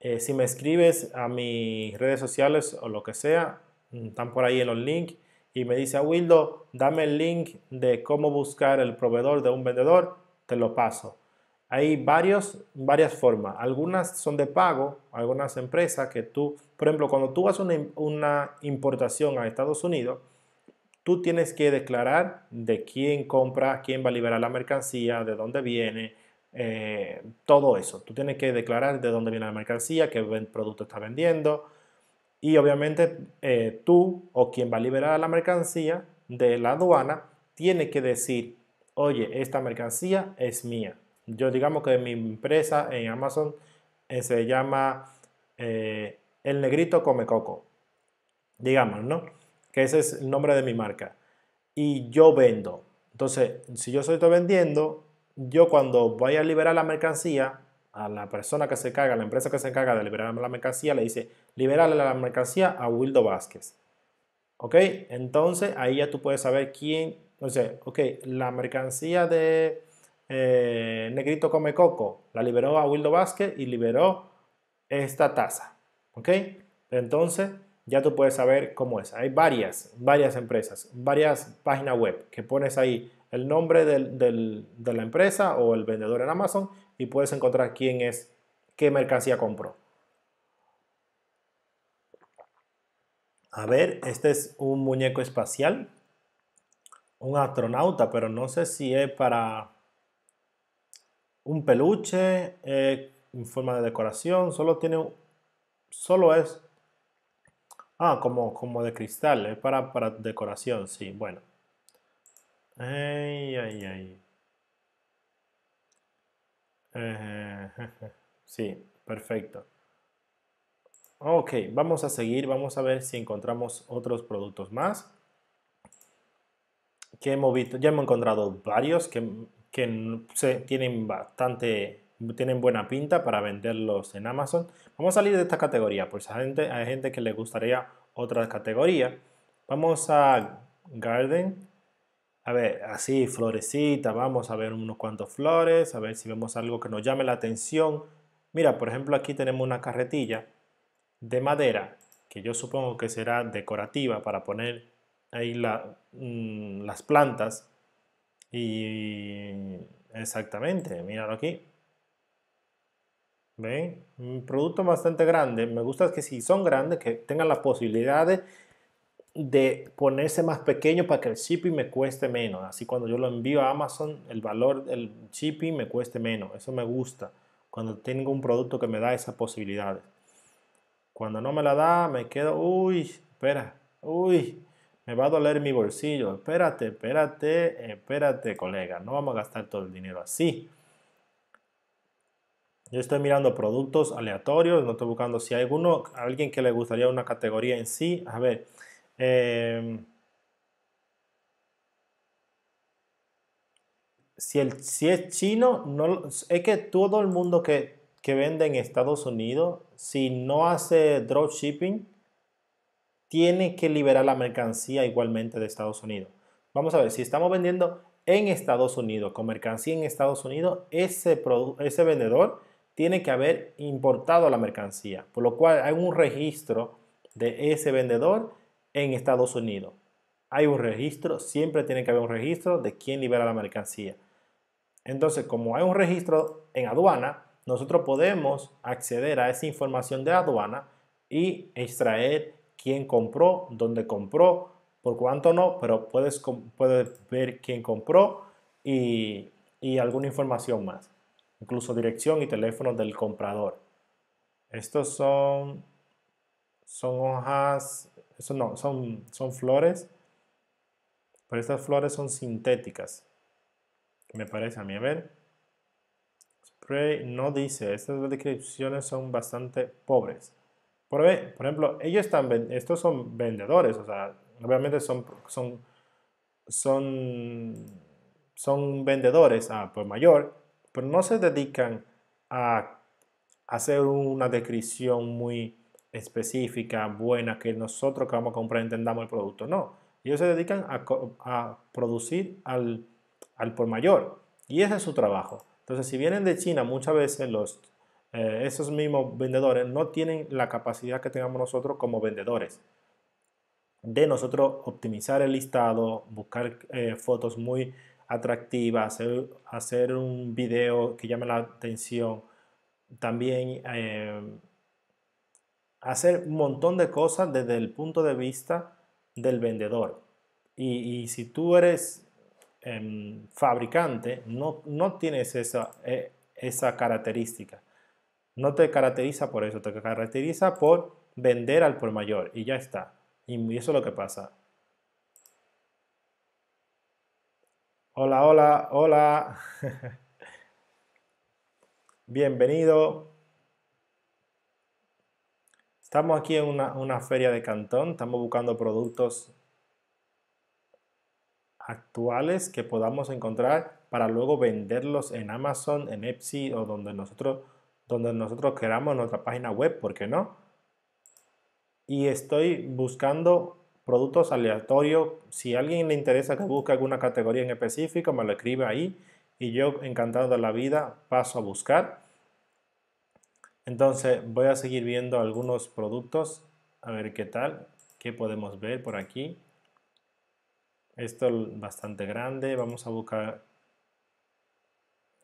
Eh, si me escribes a mis redes sociales o lo que sea, mm, están por ahí en los links y me dice a ah, Wildo, dame el link de cómo buscar el proveedor de un vendedor, te lo paso. Hay varios, varias formas. Algunas son de pago, algunas empresas que tú, por ejemplo, cuando tú haces una, una importación a Estados Unidos, tú tienes que declarar de quién compra, quién va a liberar la mercancía, de dónde viene, eh, todo eso. Tú tienes que declarar de dónde viene la mercancía, qué producto está vendiendo, y obviamente eh, tú o quien va a liberar la mercancía de la aduana tiene que decir, oye, esta mercancía es mía. Yo digamos que mi empresa en Amazon eh, se llama eh, El Negrito Come Coco, digamos, ¿no? Que ese es el nombre de mi marca. Y yo vendo. Entonces, si yo estoy vendiendo, yo cuando vaya a liberar la mercancía, a la persona que se encarga, a la empresa que se encarga de liberar la mercancía, le dice, liberarle la mercancía a Wildo Vázquez. ¿Ok? Entonces ahí ya tú puedes saber quién, no ok, la mercancía de eh, Negrito Come Coco la liberó a Wildo Vázquez y liberó esta tasa. ¿Ok? Entonces ya tú puedes saber cómo es. Hay varias, varias empresas, varias páginas web que pones ahí el nombre de la empresa o el vendedor en Amazon y puedes encontrar quién es, qué mercancía compró. A ver, este es un muñeco espacial, un astronauta, pero no sé si es para un peluche en forma de decoración, solo tiene, solo es, ah, como, como de cristal, es para, para decoración, sí, bueno. Ay, ay, ay. sí, perfecto. Ok, vamos a seguir, vamos a ver si encontramos otros productos más. Que hemos visto, ya hemos encontrado varios que, tienen bastante, tienen buena pinta para venderlos en Amazon. Vamos a salir de esta categoría, pues gente, hay gente que le gustaría otra categoría. Vamos a Garden, a ver, así, florecita, vamos a ver unos cuantos flores, a ver si vemos algo que nos llame la atención. Mira, por ejemplo, aquí tenemos una carretilla de madera, que yo supongo que será decorativa para poner ahí mm, las plantas. Y exactamente, míralo aquí. ¿Ven? Un producto bastante grande. Me gusta que si son grandes, que tengan las posibilidades de de ponerse más pequeño para que el shipping me cueste menos. Así cuando yo lo envío a Amazon, el valor del shipping me cueste menos. Eso me gusta. Cuando tengo un producto que me da esas posibilidades. Cuando no me la da, me quedo, uy, espera, uy, me va a doler mi bolsillo. Espérate, espérate, espérate, colega. No vamos a gastar todo el dinero así. Yo estoy mirando productos aleatorios, no estoy buscando si hay alguno, alguien que le gustaría una categoría en sí. A ver, Em, si, el, si es chino, es que todo el mundo que, vende en Estados Unidos, si no hace dropshipping, tiene que liberar la mercancía igualmente de Estados Unidos. Vamos a ver, si estamos vendiendo en Estados Unidos, con mercancía en Estados Unidos, ese, ese vendedor tiene que haber importado la mercancía, por lo cual hay un registro de ese vendedor en Estados Unidos. Hay un registro, siempre tiene que haber un registro de quién libera la mercancía. Entonces, como hay un registro en aduana, nosotros podemos acceder a esa información de aduana y extraer quién compró, dónde compró, por cuánto no, pero puedes, ver quién compró y, alguna información más, incluso dirección y teléfono del comprador. Estos son, son hojas eso no, son, son flores, pero estas flores son sintéticas. Me parece a mí, a ver. Spray no dice, estas descripciones son bastante pobres. Por, por ejemplo, ellos están, estos son vendedores, o sea, obviamente son, son, son, son vendedores a por mayor, pero no se dedican a hacer una descripción muy específica, buena, que nosotros que vamos a comprar entendamos el producto. No, ellos se dedican a, producir al, al, por mayor y ese es su trabajo. Entonces, si vienen de China, muchas veces los, eh, esos mismos vendedores no tienen la capacidad que tengamos nosotros como vendedores de nosotros optimizar el listado, buscar eh, fotos muy atractivas, hacer, hacer, un video que llame la atención, también... Eh, hacer un montón de cosas desde el punto de vista del vendedor. Y, si tú eres em, fabricante, no, no tienes esa, e, esa característica. No te caracteriza por eso, te caracteriza por vender al por mayor y ya está. Y eso es lo que pasa. Hola, hola, hola. Bienvenido. Estamos aquí en una, feria de Cantón, estamos buscando productos actuales que podamos encontrar para luego venderlos en Amazon, en Etsy o donde nosotros, donde nosotros queramos, nuestra página web, ¿por qué no? Y estoy buscando productos aleatorios. Si a alguien le interesa que busque alguna categoría en específico, me lo escribe ahí y yo encantado de la vida paso a buscar. Entonces voy a seguir viendo algunos productos, a ver qué tal, qué podemos ver por aquí. Esto es bastante grande, vamos a buscar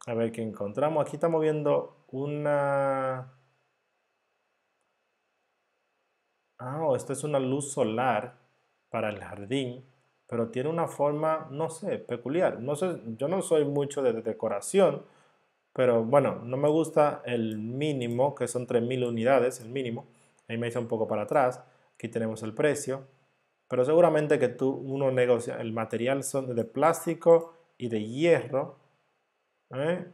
a ver qué encontramos. Aquí estamos viendo una... Ah, oh, esto es una luz solar para el jardín, pero tiene una forma, no sé, peculiar. No sé, yo no soy mucho de decoración, pero bueno, no me gusta el mínimo, que son 3.000 unidades, el mínimo. Ahí me hice un poco para atrás. Aquí tenemos el precio. Pero seguramente que tú, uno negocia, el material son de plástico y de hierro. ¿eh?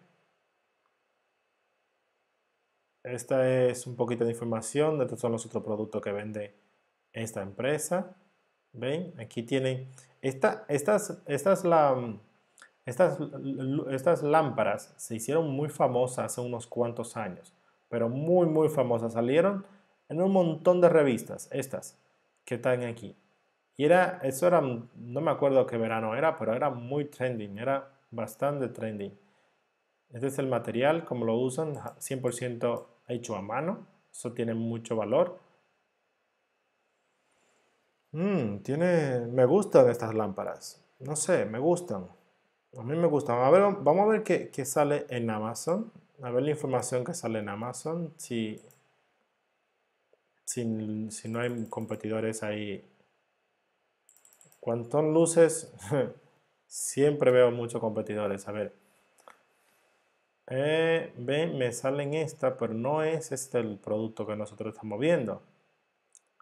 Esta es un poquito de información de estos son los otros productos que vende esta empresa. ¿Ven? Aquí tienen... Esta, esta es la estas, lámparas se hicieron muy famosas hace unos cuantos años, pero muy, muy famosas. Salieron en un montón de revistas, estas que están aquí. Y era, eso era, no me acuerdo qué verano era, pero era muy trending, era bastante trending. Este es el material, como lo usan, 100% hecho a mano, eso tiene mucho valor. Mm, tiene, me gustan estas lámparas, no sé, me gustan. A mí me gusta. vamos a ver qué, sale en Amazon. A ver la información que sale en Amazon. Si, si, no hay competidores ahí. cuantos Luces. Siempre veo muchos competidores. A ver. Eh, ven, me salen esta, pero no es este el producto que nosotros estamos viendo.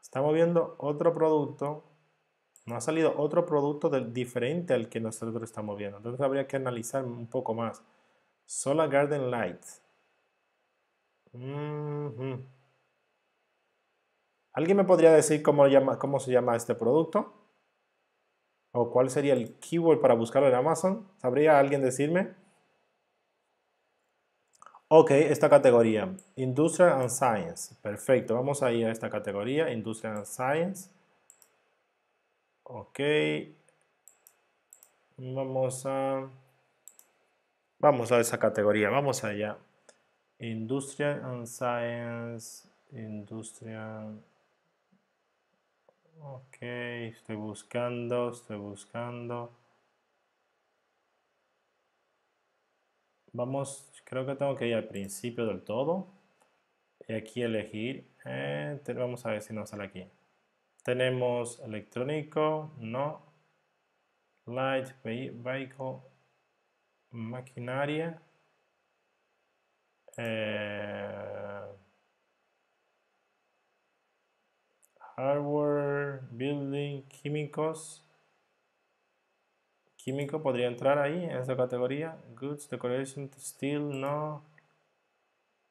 Estamos viendo otro producto no ha salido otro producto diferente al que nosotros estamos viendo. Entonces habría que analizar un poco más. Solar Garden Light. ¿Alguien me podría decir cómo, se llama este producto? ¿O cuál sería el keyword para buscarlo en Amazon? ¿Sabría alguien decirme? Ok, esta categoría, Industrial and Science. Perfecto, vamos a ir a esta categoría, Industrial and Science. Ok. Vamos a... Vamos a esa categoría, vamos allá. Industrial and Science, Industrial... Ok, estoy buscando, estoy buscando. Vamos, creo que tengo que ir al principio del todo. Y aquí elegir. Eh, vamos a ver si nos sale aquí. Tenemos electrónico, no. Light vehicle, maquinaria. Eh, hardware, building, químicos. Químico podría entrar ahí, en esta categoría. Goods, decoration, steel, no.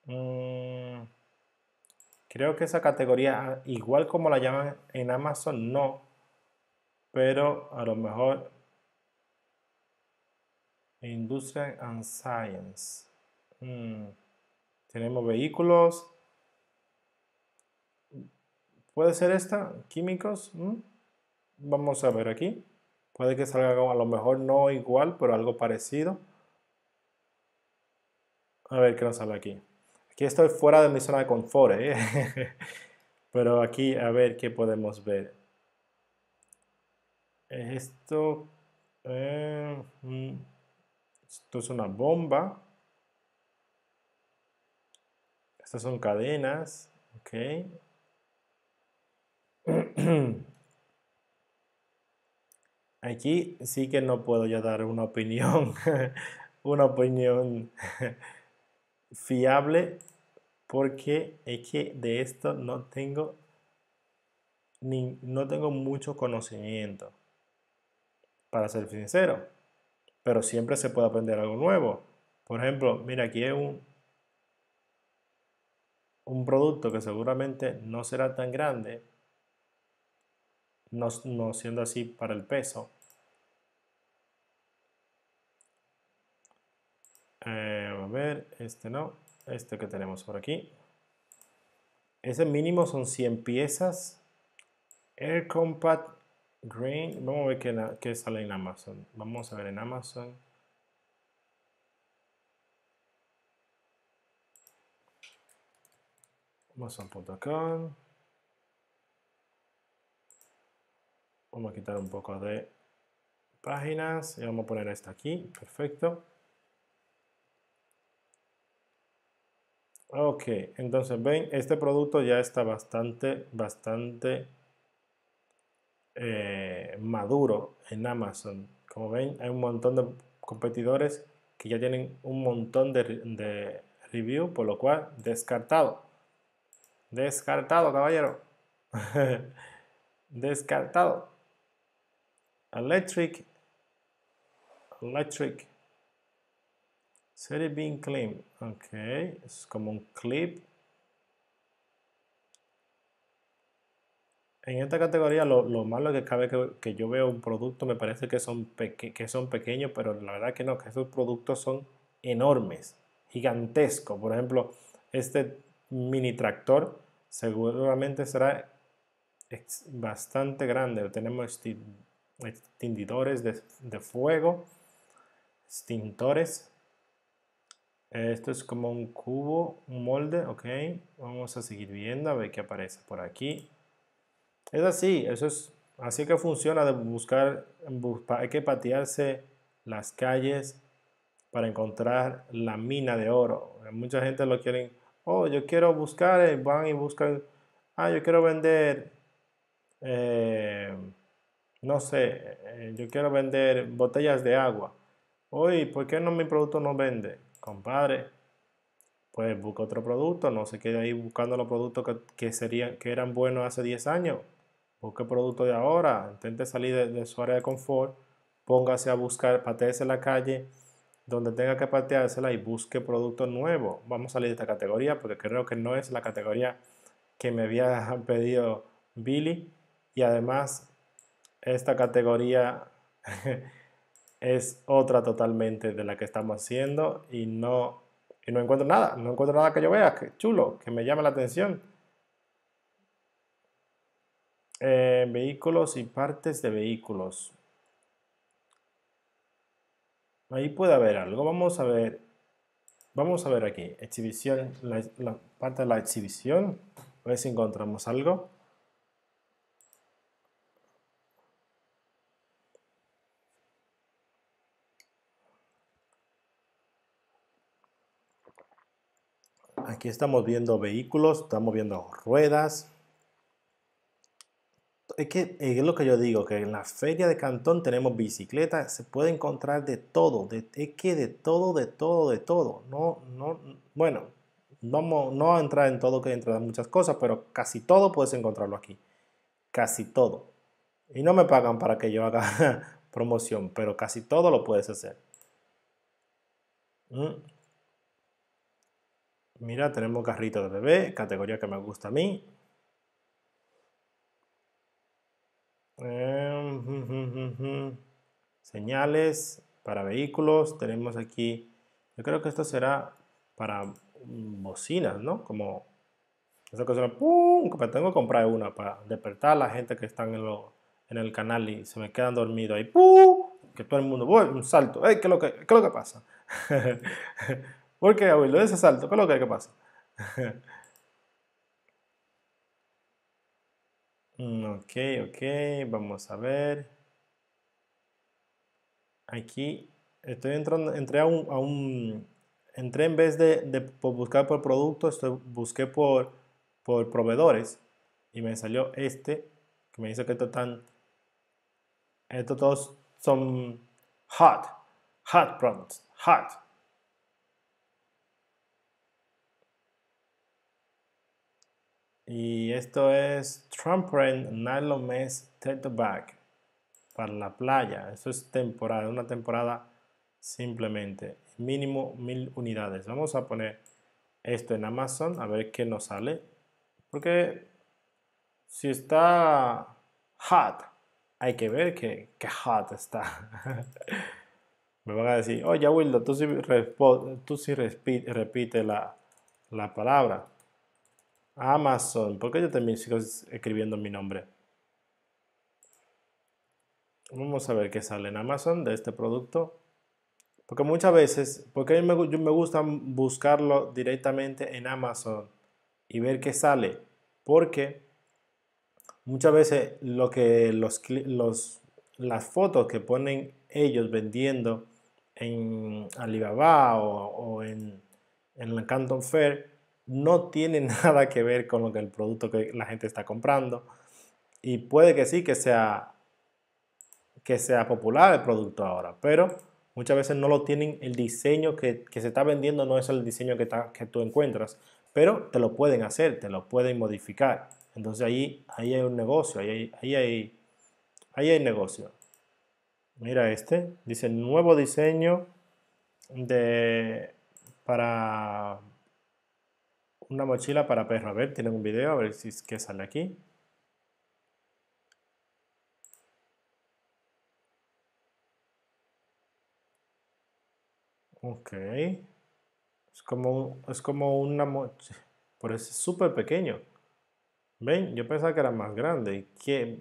Mm. Creo que esa categoría, ah, igual como la llaman en Amazon, no. Pero a lo mejor Industry and Science. Mm. Tenemos vehículos. ¿Puede ser esta? ¿Químicos? Vamos a ver aquí. Puede que salga a lo mejor no igual, pero algo parecido. A ver qué nos sale aquí que estoy fuera de mi zona de confort, ¿eh? pero aquí a ver qué podemos ver. Esto, eh, mm, esto es una bomba. Estas son cadenas, ok. Aquí sí que no puedo ya dar una opinión, una opinión fiable porque es que de esto no tengo ni, no tengo mucho conocimiento para ser sincero pero siempre se puede aprender algo nuevo por ejemplo mira aquí hay un un producto que seguramente no será tan grande no, siendo así para el peso eh, a ver este no este que tenemos por aquí. Ese mínimo son 100 piezas. Air Compact Green. Vamos a ver que sale en Amazon. Vamos a ver en Amazon. Amazon.com. Vamos a quitar un poco de páginas y vamos a poner esta aquí. Perfecto. Ok, entonces ven, este producto ya está bastante, bastante eh, maduro en Amazon. Como ven, hay un montón de competidores que ya tienen un montón de review, por lo cual descartado. Descartado, caballero. descartado. Electric. Electric. Serie Bean Clean, Ok, es como un clip. En esta categoría lo, lo malo que cabe que, que, yo veo un producto me parece que son, que son pequeños, pero la verdad que no, que esos productos son enormes, gigantescos. Por ejemplo, este mini tractor seguramente será bastante grande. Tenemos extintores de, de fuego, extintores esto es como un cubo, un molde, ok. Vamos a seguir viendo a ver qué aparece por aquí. Es así, eso es así que funciona de buscar, hay que patearse las calles para encontrar la mina de oro. Mucha gente lo quiere, oh, yo quiero buscar, eh, van y buscan, ah, yo quiero vender, eh, no sé, eh, yo quiero vender botellas de agua. Oye, ¿por qué no mi producto no vende? compadre, pues busca otro producto, no se quede ahí buscando los productos que, serían, que eran buenos hace 10 años, busque producto de ahora, intente salir de, su área de confort, póngase a buscar, patearse la calle, donde tenga que pateársela y busque productos nuevos. Vamos a salir de esta categoría porque creo que no es la categoría que me había pedido Billy y además esta categoría es otra totalmente de la que estamos haciendo y no, no encuentro nada, no encuentro nada que yo vea, que chulo, que me llama la atención. Eh, vehículos y partes de vehículos. Ahí puede haber algo. Vamos a ver. Vamos a ver aquí. Exhibición, la, la parte de la exhibición. A ver si encontramos algo. Aquí estamos viendo vehículos, estamos viendo ruedas. Es que eh, es lo que yo digo, que en la feria de Cantón tenemos bicicletas, se puede encontrar de todo, de, es que de todo, de todo, de todo. No, no, bueno, no a entrar en todo, que entrar en muchas cosas, pero casi todo puedes encontrarlo aquí. Casi todo. Y no me pagan para que yo haga promoción, pero casi todo lo puedes hacer. Mm. Mira, tenemos carrito de bebé, categoría que me gusta a mí. Em, señales para vehículos. Tenemos aquí, yo creo que esto será para bocinas, ¿no? Como eso que ¡pum! tengo que comprar una para despertar a la gente que está en, el canal y se me quedan dormidos ahí, ¡pum! Que todo el mundo, voy, un salto, ¿Qué es lo que, qué es lo que pasa? Porque abuelo ese salto, pero lo que pasa. Mm, ok, ok, vamos a ver. Aquí estoy entrando, entré a un, entré en vez de, buscar por producto, busqué por, por proveedores y me salió este que me dice que estos están, estos todos son hot, hot products, hot. Y esto es Trampoline Nylon Mess the Bag para la playa. Eso es temporada, una temporada simplemente. Mínimo mil unidades. Vamos a poner esto en Amazon a ver qué nos sale. Porque si está hot, hay que ver qué qué hot está. Me van a decir, oye Wildo, tú sí, tú si repite la, la palabra. Amazon. porque yo también sigo escribiendo mi nombre? Vamos a ver qué sale en Amazon de este producto. Porque muchas veces, porque a mí me, yo me gusta buscarlo directamente en Amazon y ver qué sale. Porque muchas veces lo que los, los, las fotos que ponen ellos vendiendo en Alibaba o, en, en Canton Fair no tiene nada que ver con lo que el producto que la gente está comprando. Y puede que sí que sea, que sea popular el producto ahora, pero muchas veces no lo tienen, el diseño que, se está vendiendo no es el diseño que, que tú encuentras, pero te lo pueden hacer, te lo pueden modificar. Entonces ahí, ahí hay un negocio, ahí hay, ahí, hay negocio. Mira este, dice nuevo diseño de, para una mochila para perro. A ver, tienen un video, a ver si es que sale aquí. Ok. Es como, es como una mochila. Por eso es súper pequeño. ¿Ven? Yo pensaba que era más grande. ¿Qué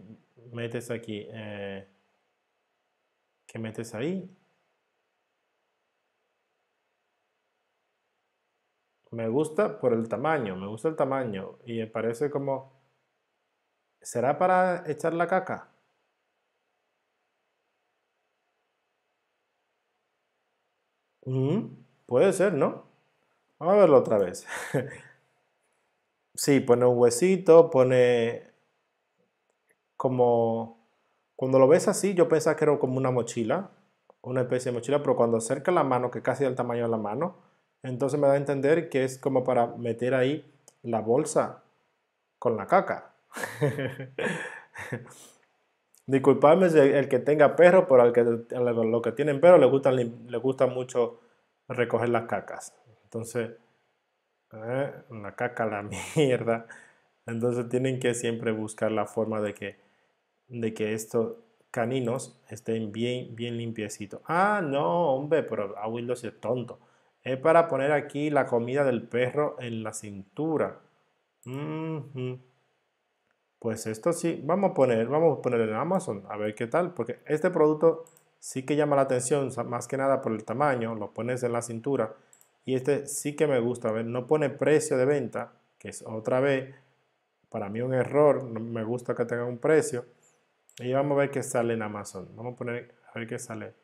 metes aquí? Eh, ¿Qué metes ahí? Me gusta por el tamaño, me gusta el tamaño. Y me parece como... ¿Será para echar la caca? Mm, puede ser, ¿no? Vamos a verlo otra vez. sí, pone un huesito, pone como... Cuando lo ves así, yo pensaba que era como una mochila, una especie de mochila, pero cuando acerca la mano, que casi del tamaño de la mano, entonces me da a entender que es como para meter ahí la bolsa con la caca. Disculpadme el que tenga perro, pero al que, los que tienen perro le gusta, gusta mucho recoger las cacas. Entonces, eh, una la caca, la mierda. Entonces tienen que siempre buscar la forma de que, de que estos caninos estén bien, bien limpiecitos. Ah, no, hombre, pero a ah, Windows es tonto es para poner aquí la comida del perro en la cintura. Pues esto sí, vamos a poner, vamos a poner en Amazon, a ver qué tal, porque este producto sí que llama la atención, más que nada por el tamaño, lo pones en la cintura. Y este sí que me gusta, a ver, no pone precio de venta, que es otra vez, para mí un error, no me gusta que tenga un precio. Y vamos a ver qué sale en Amazon, vamos a poner, a ver qué sale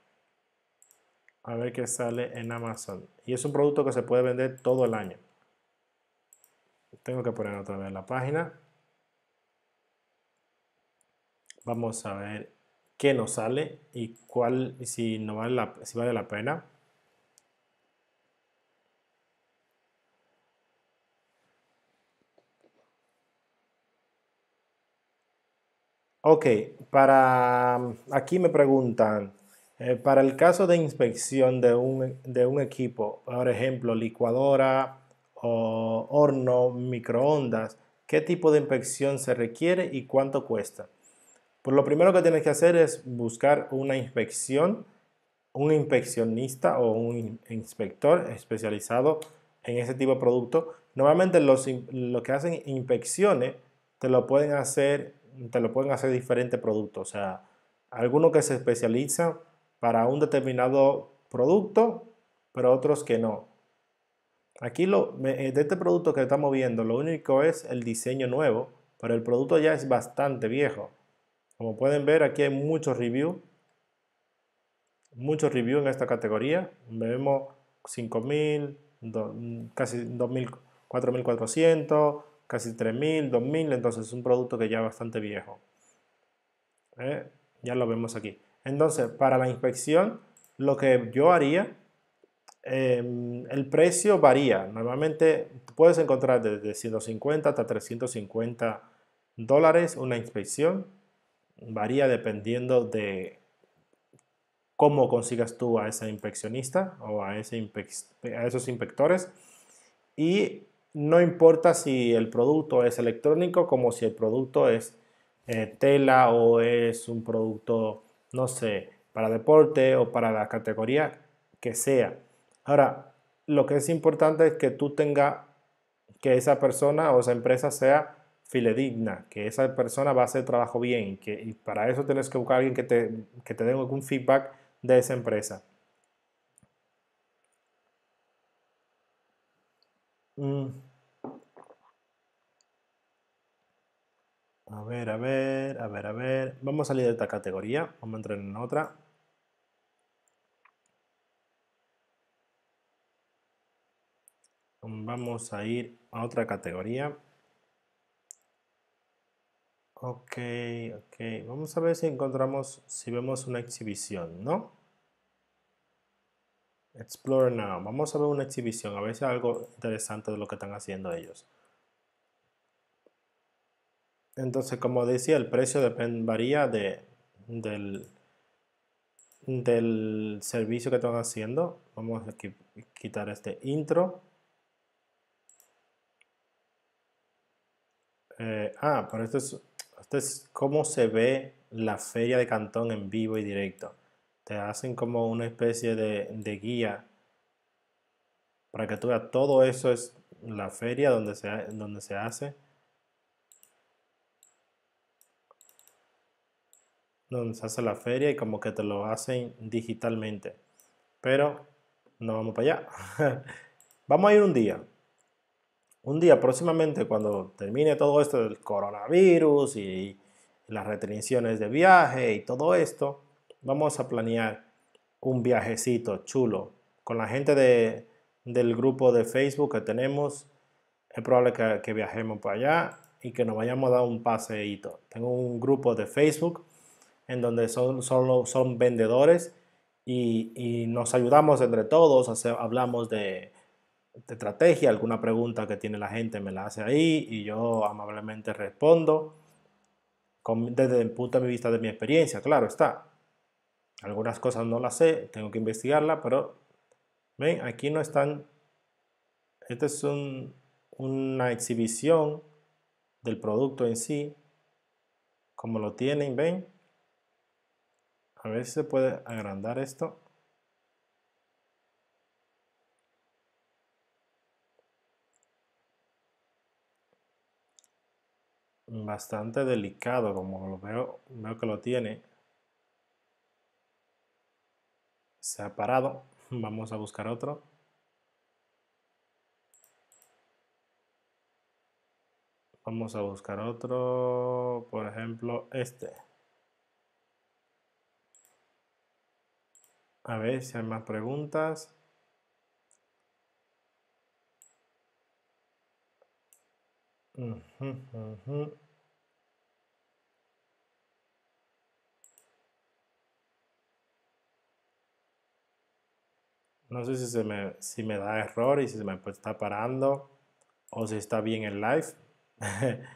a ver qué sale en Amazon. Y es un producto que se puede vender todo el año. Tengo que poner otra vez la página. Vamos a ver qué nos sale y cuál, si, no vale, la, si vale la pena. Ok, para aquí me preguntan, eh, para el caso de inspección de un, de un equipo, por ejemplo, licuadora o horno, microondas, ¿qué tipo de inspección se requiere y cuánto cuesta? Pues lo primero que tienes que hacer es buscar una inspección, un inspeccionista o un inspector especializado en ese tipo de producto. Normalmente los, que hacen inspecciones te lo pueden hacer, te lo pueden hacer diferentes productos, o sea, alguno que se especializa para un determinado producto, pero otros que no. Aquí eh, de este producto que estamos viendo, lo único es el diseño nuevo, pero el producto ya es bastante viejo. Como pueden ver, aquí hay muchos reviews. Muchos reviews en esta categoría. Vemos 5.000, casi 4.400, casi 3.000, 2.000. Entonces es un producto que ya es bastante viejo. Eh, ya lo vemos aquí. Entonces, para la inspección, lo que yo haría, em, el precio varía. Normalmente puedes encontrar desde 150 hasta 350 dólares una inspección. Varía dependiendo de cómo consigas tú a ese inspeccionista o a, esos inspectores. Y no importa si el producto es electrónico como si el producto es eh, tela o es un producto no sé, para deporte o para la categoría que sea. Ahora, lo que es importante es que tú tengas, que esa persona o esa empresa sea filedigna, que esa persona va a hacer trabajo bien, que, y para eso tienes que buscar a alguien que te, que te dé algún feedback de esa empresa. Mm. A ver, a ver, a ver, a ver. Vamos a salir de esta categoría. Vamos a entrar en otra. Vamos a ir a otra categoría. Ok, ok. Vamos a ver si encontramos, si vemos una exhibición, ¿no? Explore Now. Vamos a ver una exhibición, a ver si hay algo interesante de lo que están haciendo ellos. Entonces, como decía, el precio depend, varía de, del, servicio que están haciendo. Vamos a quitar este intro. Eh, ah, pero esto es, esto es cómo se ve la feria de Cantón en vivo y directo. Te hacen como una especie de, guía para que tú veas todo eso es la feria donde donde se hace. donde se hace la feria y como que te lo hacen digitalmente. Pero no vamos para allá. vamos a ir un día. Un día próximamente cuando termine todo esto del coronavirus y las restricciones de viaje y todo esto, vamos a planear un viajecito chulo con la gente de, del grupo de Facebook que tenemos. Es probable que, que viajemos para allá y que nos vayamos a dar un paseíto. Tengo un grupo de Facebook en donde son, solo son vendedores y, nos ayudamos entre todos, hablamos de, estrategia, alguna pregunta que tiene la gente me la hace ahí y yo amablemente respondo desde el punto de vista de mi experiencia, claro está. Algunas cosas no las sé, tengo que investigarla, pero ven, aquí no están, esta es una exhibición del producto en sí, como lo tienen, ven, a ver si se puede agrandar esto. Bastante delicado, como lo veo, veo que lo tiene. Se ha parado. Vamos a buscar otro. Vamos a buscar otro, por ejemplo, este. A ver si hay más preguntas. No sé si, me, si me da error y si se me está parando o si está bien el live.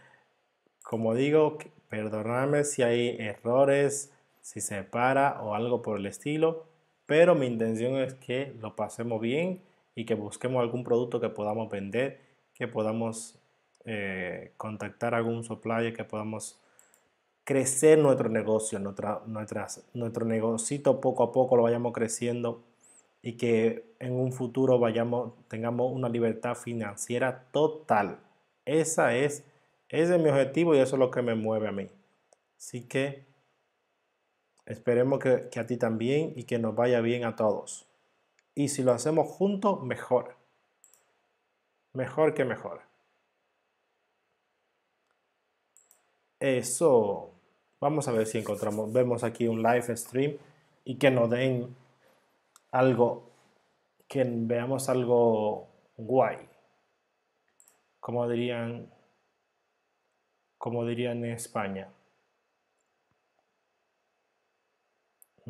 Como digo, perdonadme si hay errores, si se para o algo por el estilo pero mi intención es que lo pasemos bien y que busquemos algún producto que podamos vender, que podamos eh, contactar a algún supplier, que podamos crecer nuestro negocio, nuestra, nuestro negocito poco a poco lo vayamos creciendo y que en un futuro vayamos, tengamos una libertad financiera total. Esa es, ese es mi objetivo y eso es lo que me mueve a mí. Así que Esperemos que, a ti también y que nos vaya bien a todos. Y si lo hacemos juntos, mejor. Mejor que mejor. Eso. Vamos a ver si encontramos, vemos aquí un live stream y que nos den algo, que veamos algo guay. Como dirían, como dirían en España.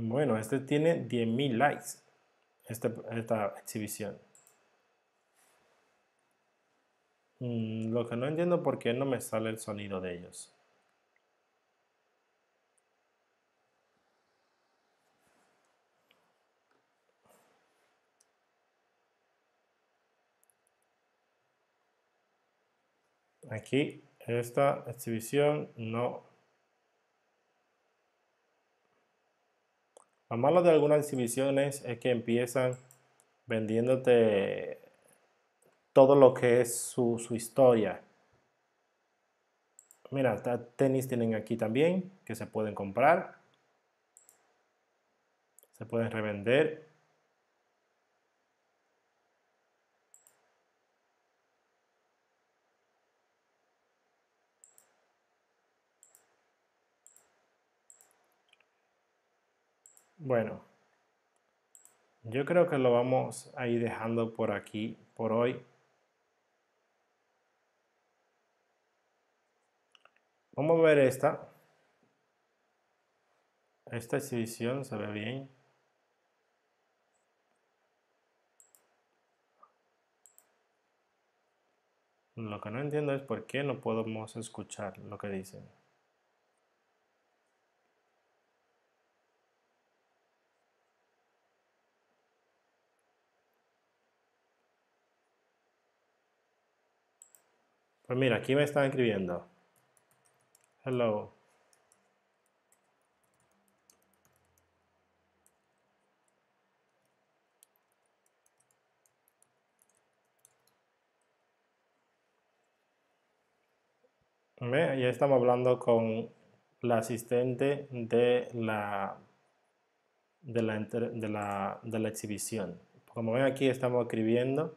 Bueno, este tiene 10.000 likes, esta, esta exhibición. Mm, lo que no entiendo por qué no me sale el sonido de ellos. Aquí esta exhibición no Lo malo de algunas exhibiciones es que empiezan vendiéndote todo lo que es su, historia. Mira, tenis tienen aquí también que se pueden comprar. Se pueden revender Bueno, yo creo que lo vamos a ir dejando por aquí, por hoy. Vamos a ver esta. Esta exhibición se ve bien. Lo que no entiendo es por qué no podemos escuchar lo que dicen. Pues mira, aquí me están escribiendo. Hello. Ya estamos hablando con la asistente de la, de la, de la exhibición. Como ven aquí estamos escribiendo.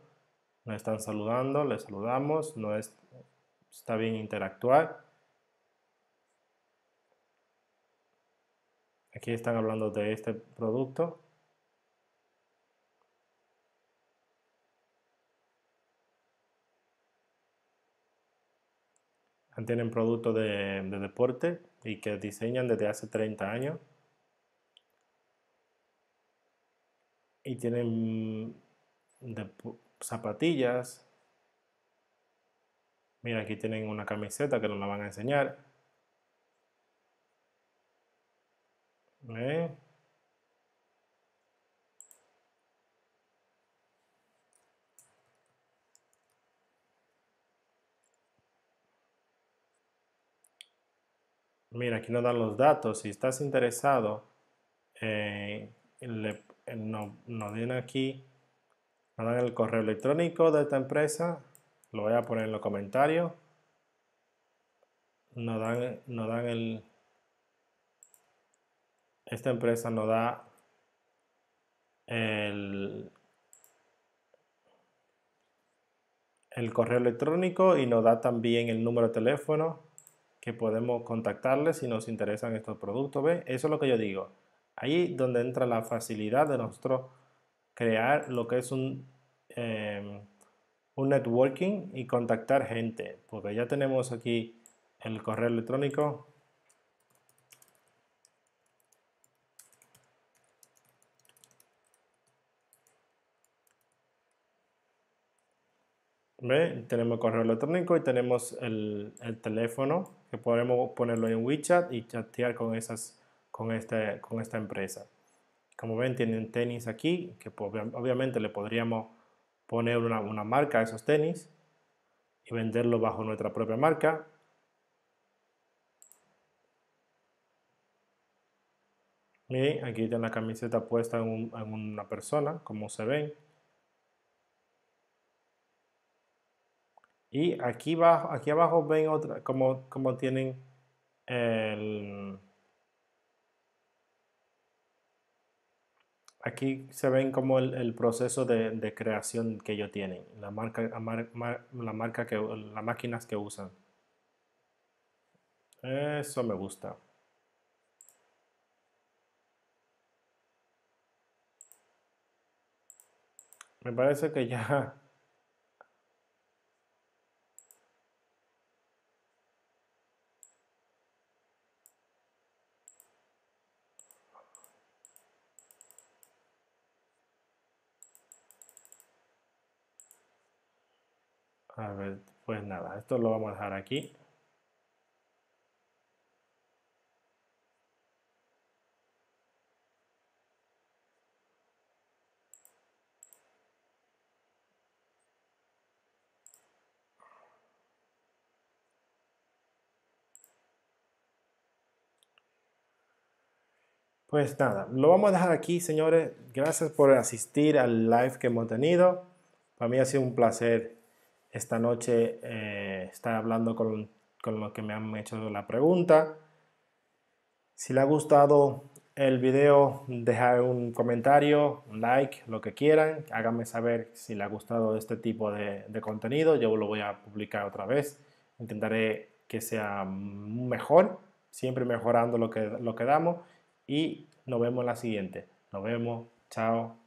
Nos están saludando, les saludamos, no es, está bien interactuar. Aquí están hablando de este producto. Tienen productos de, deporte y que diseñan desde hace 30 años. Y tienen zapatillas. Mira, aquí tienen una camiseta que nos la van a enseñar. Mira, aquí nos dan los datos. Si estás interesado, eh, eh nos den aquí dan el correo electrónico de esta empresa, lo voy a poner en los comentarios. Nos dan, no dan el... Esta empresa nos da el, el correo electrónico y nos da también el número de teléfono que podemos contactarle si nos interesan estos productos. ¿Ve? Eso es lo que yo digo. Ahí donde entra la facilidad de nuestro crear lo que es un Em, un networking y contactar gente, porque ya tenemos aquí el correo electrónico. ¿Ve? Tenemos el correo electrónico y tenemos el, teléfono que podemos ponerlo en WeChat y chatear con, esas, con, este, con esta empresa. Como ven, tienen tenis aquí, que obviamente le podríamos poner una, marca a esos tenis y venderlo bajo nuestra propia marca. aquí tienen la camiseta puesta en, una persona, como se ven. Y aquí, abajo, aquí abajo ven otra, como, como tienen el, aquí se ven como el, proceso de, creación que ellos tienen, la marca, la marca que, las máquinas que usan. Eso me gusta. Me parece que ya A ver, pues nada, esto lo vamos a dejar aquí. Pues nada, lo vamos a dejar aquí, señores. Gracias por asistir al live que hemos tenido. Para mí ha sido un placer esta noche eh, está hablando con, con los que me han hecho la pregunta. Si le ha gustado el video, deja un comentario, un like, lo que quieran. Háganme saber si le ha gustado este tipo de, contenido. Yo lo voy a publicar otra vez. Intentaré que sea mejor, siempre mejorando lo que, lo que damos. Y nos vemos en la siguiente. Nos vemos. Chao.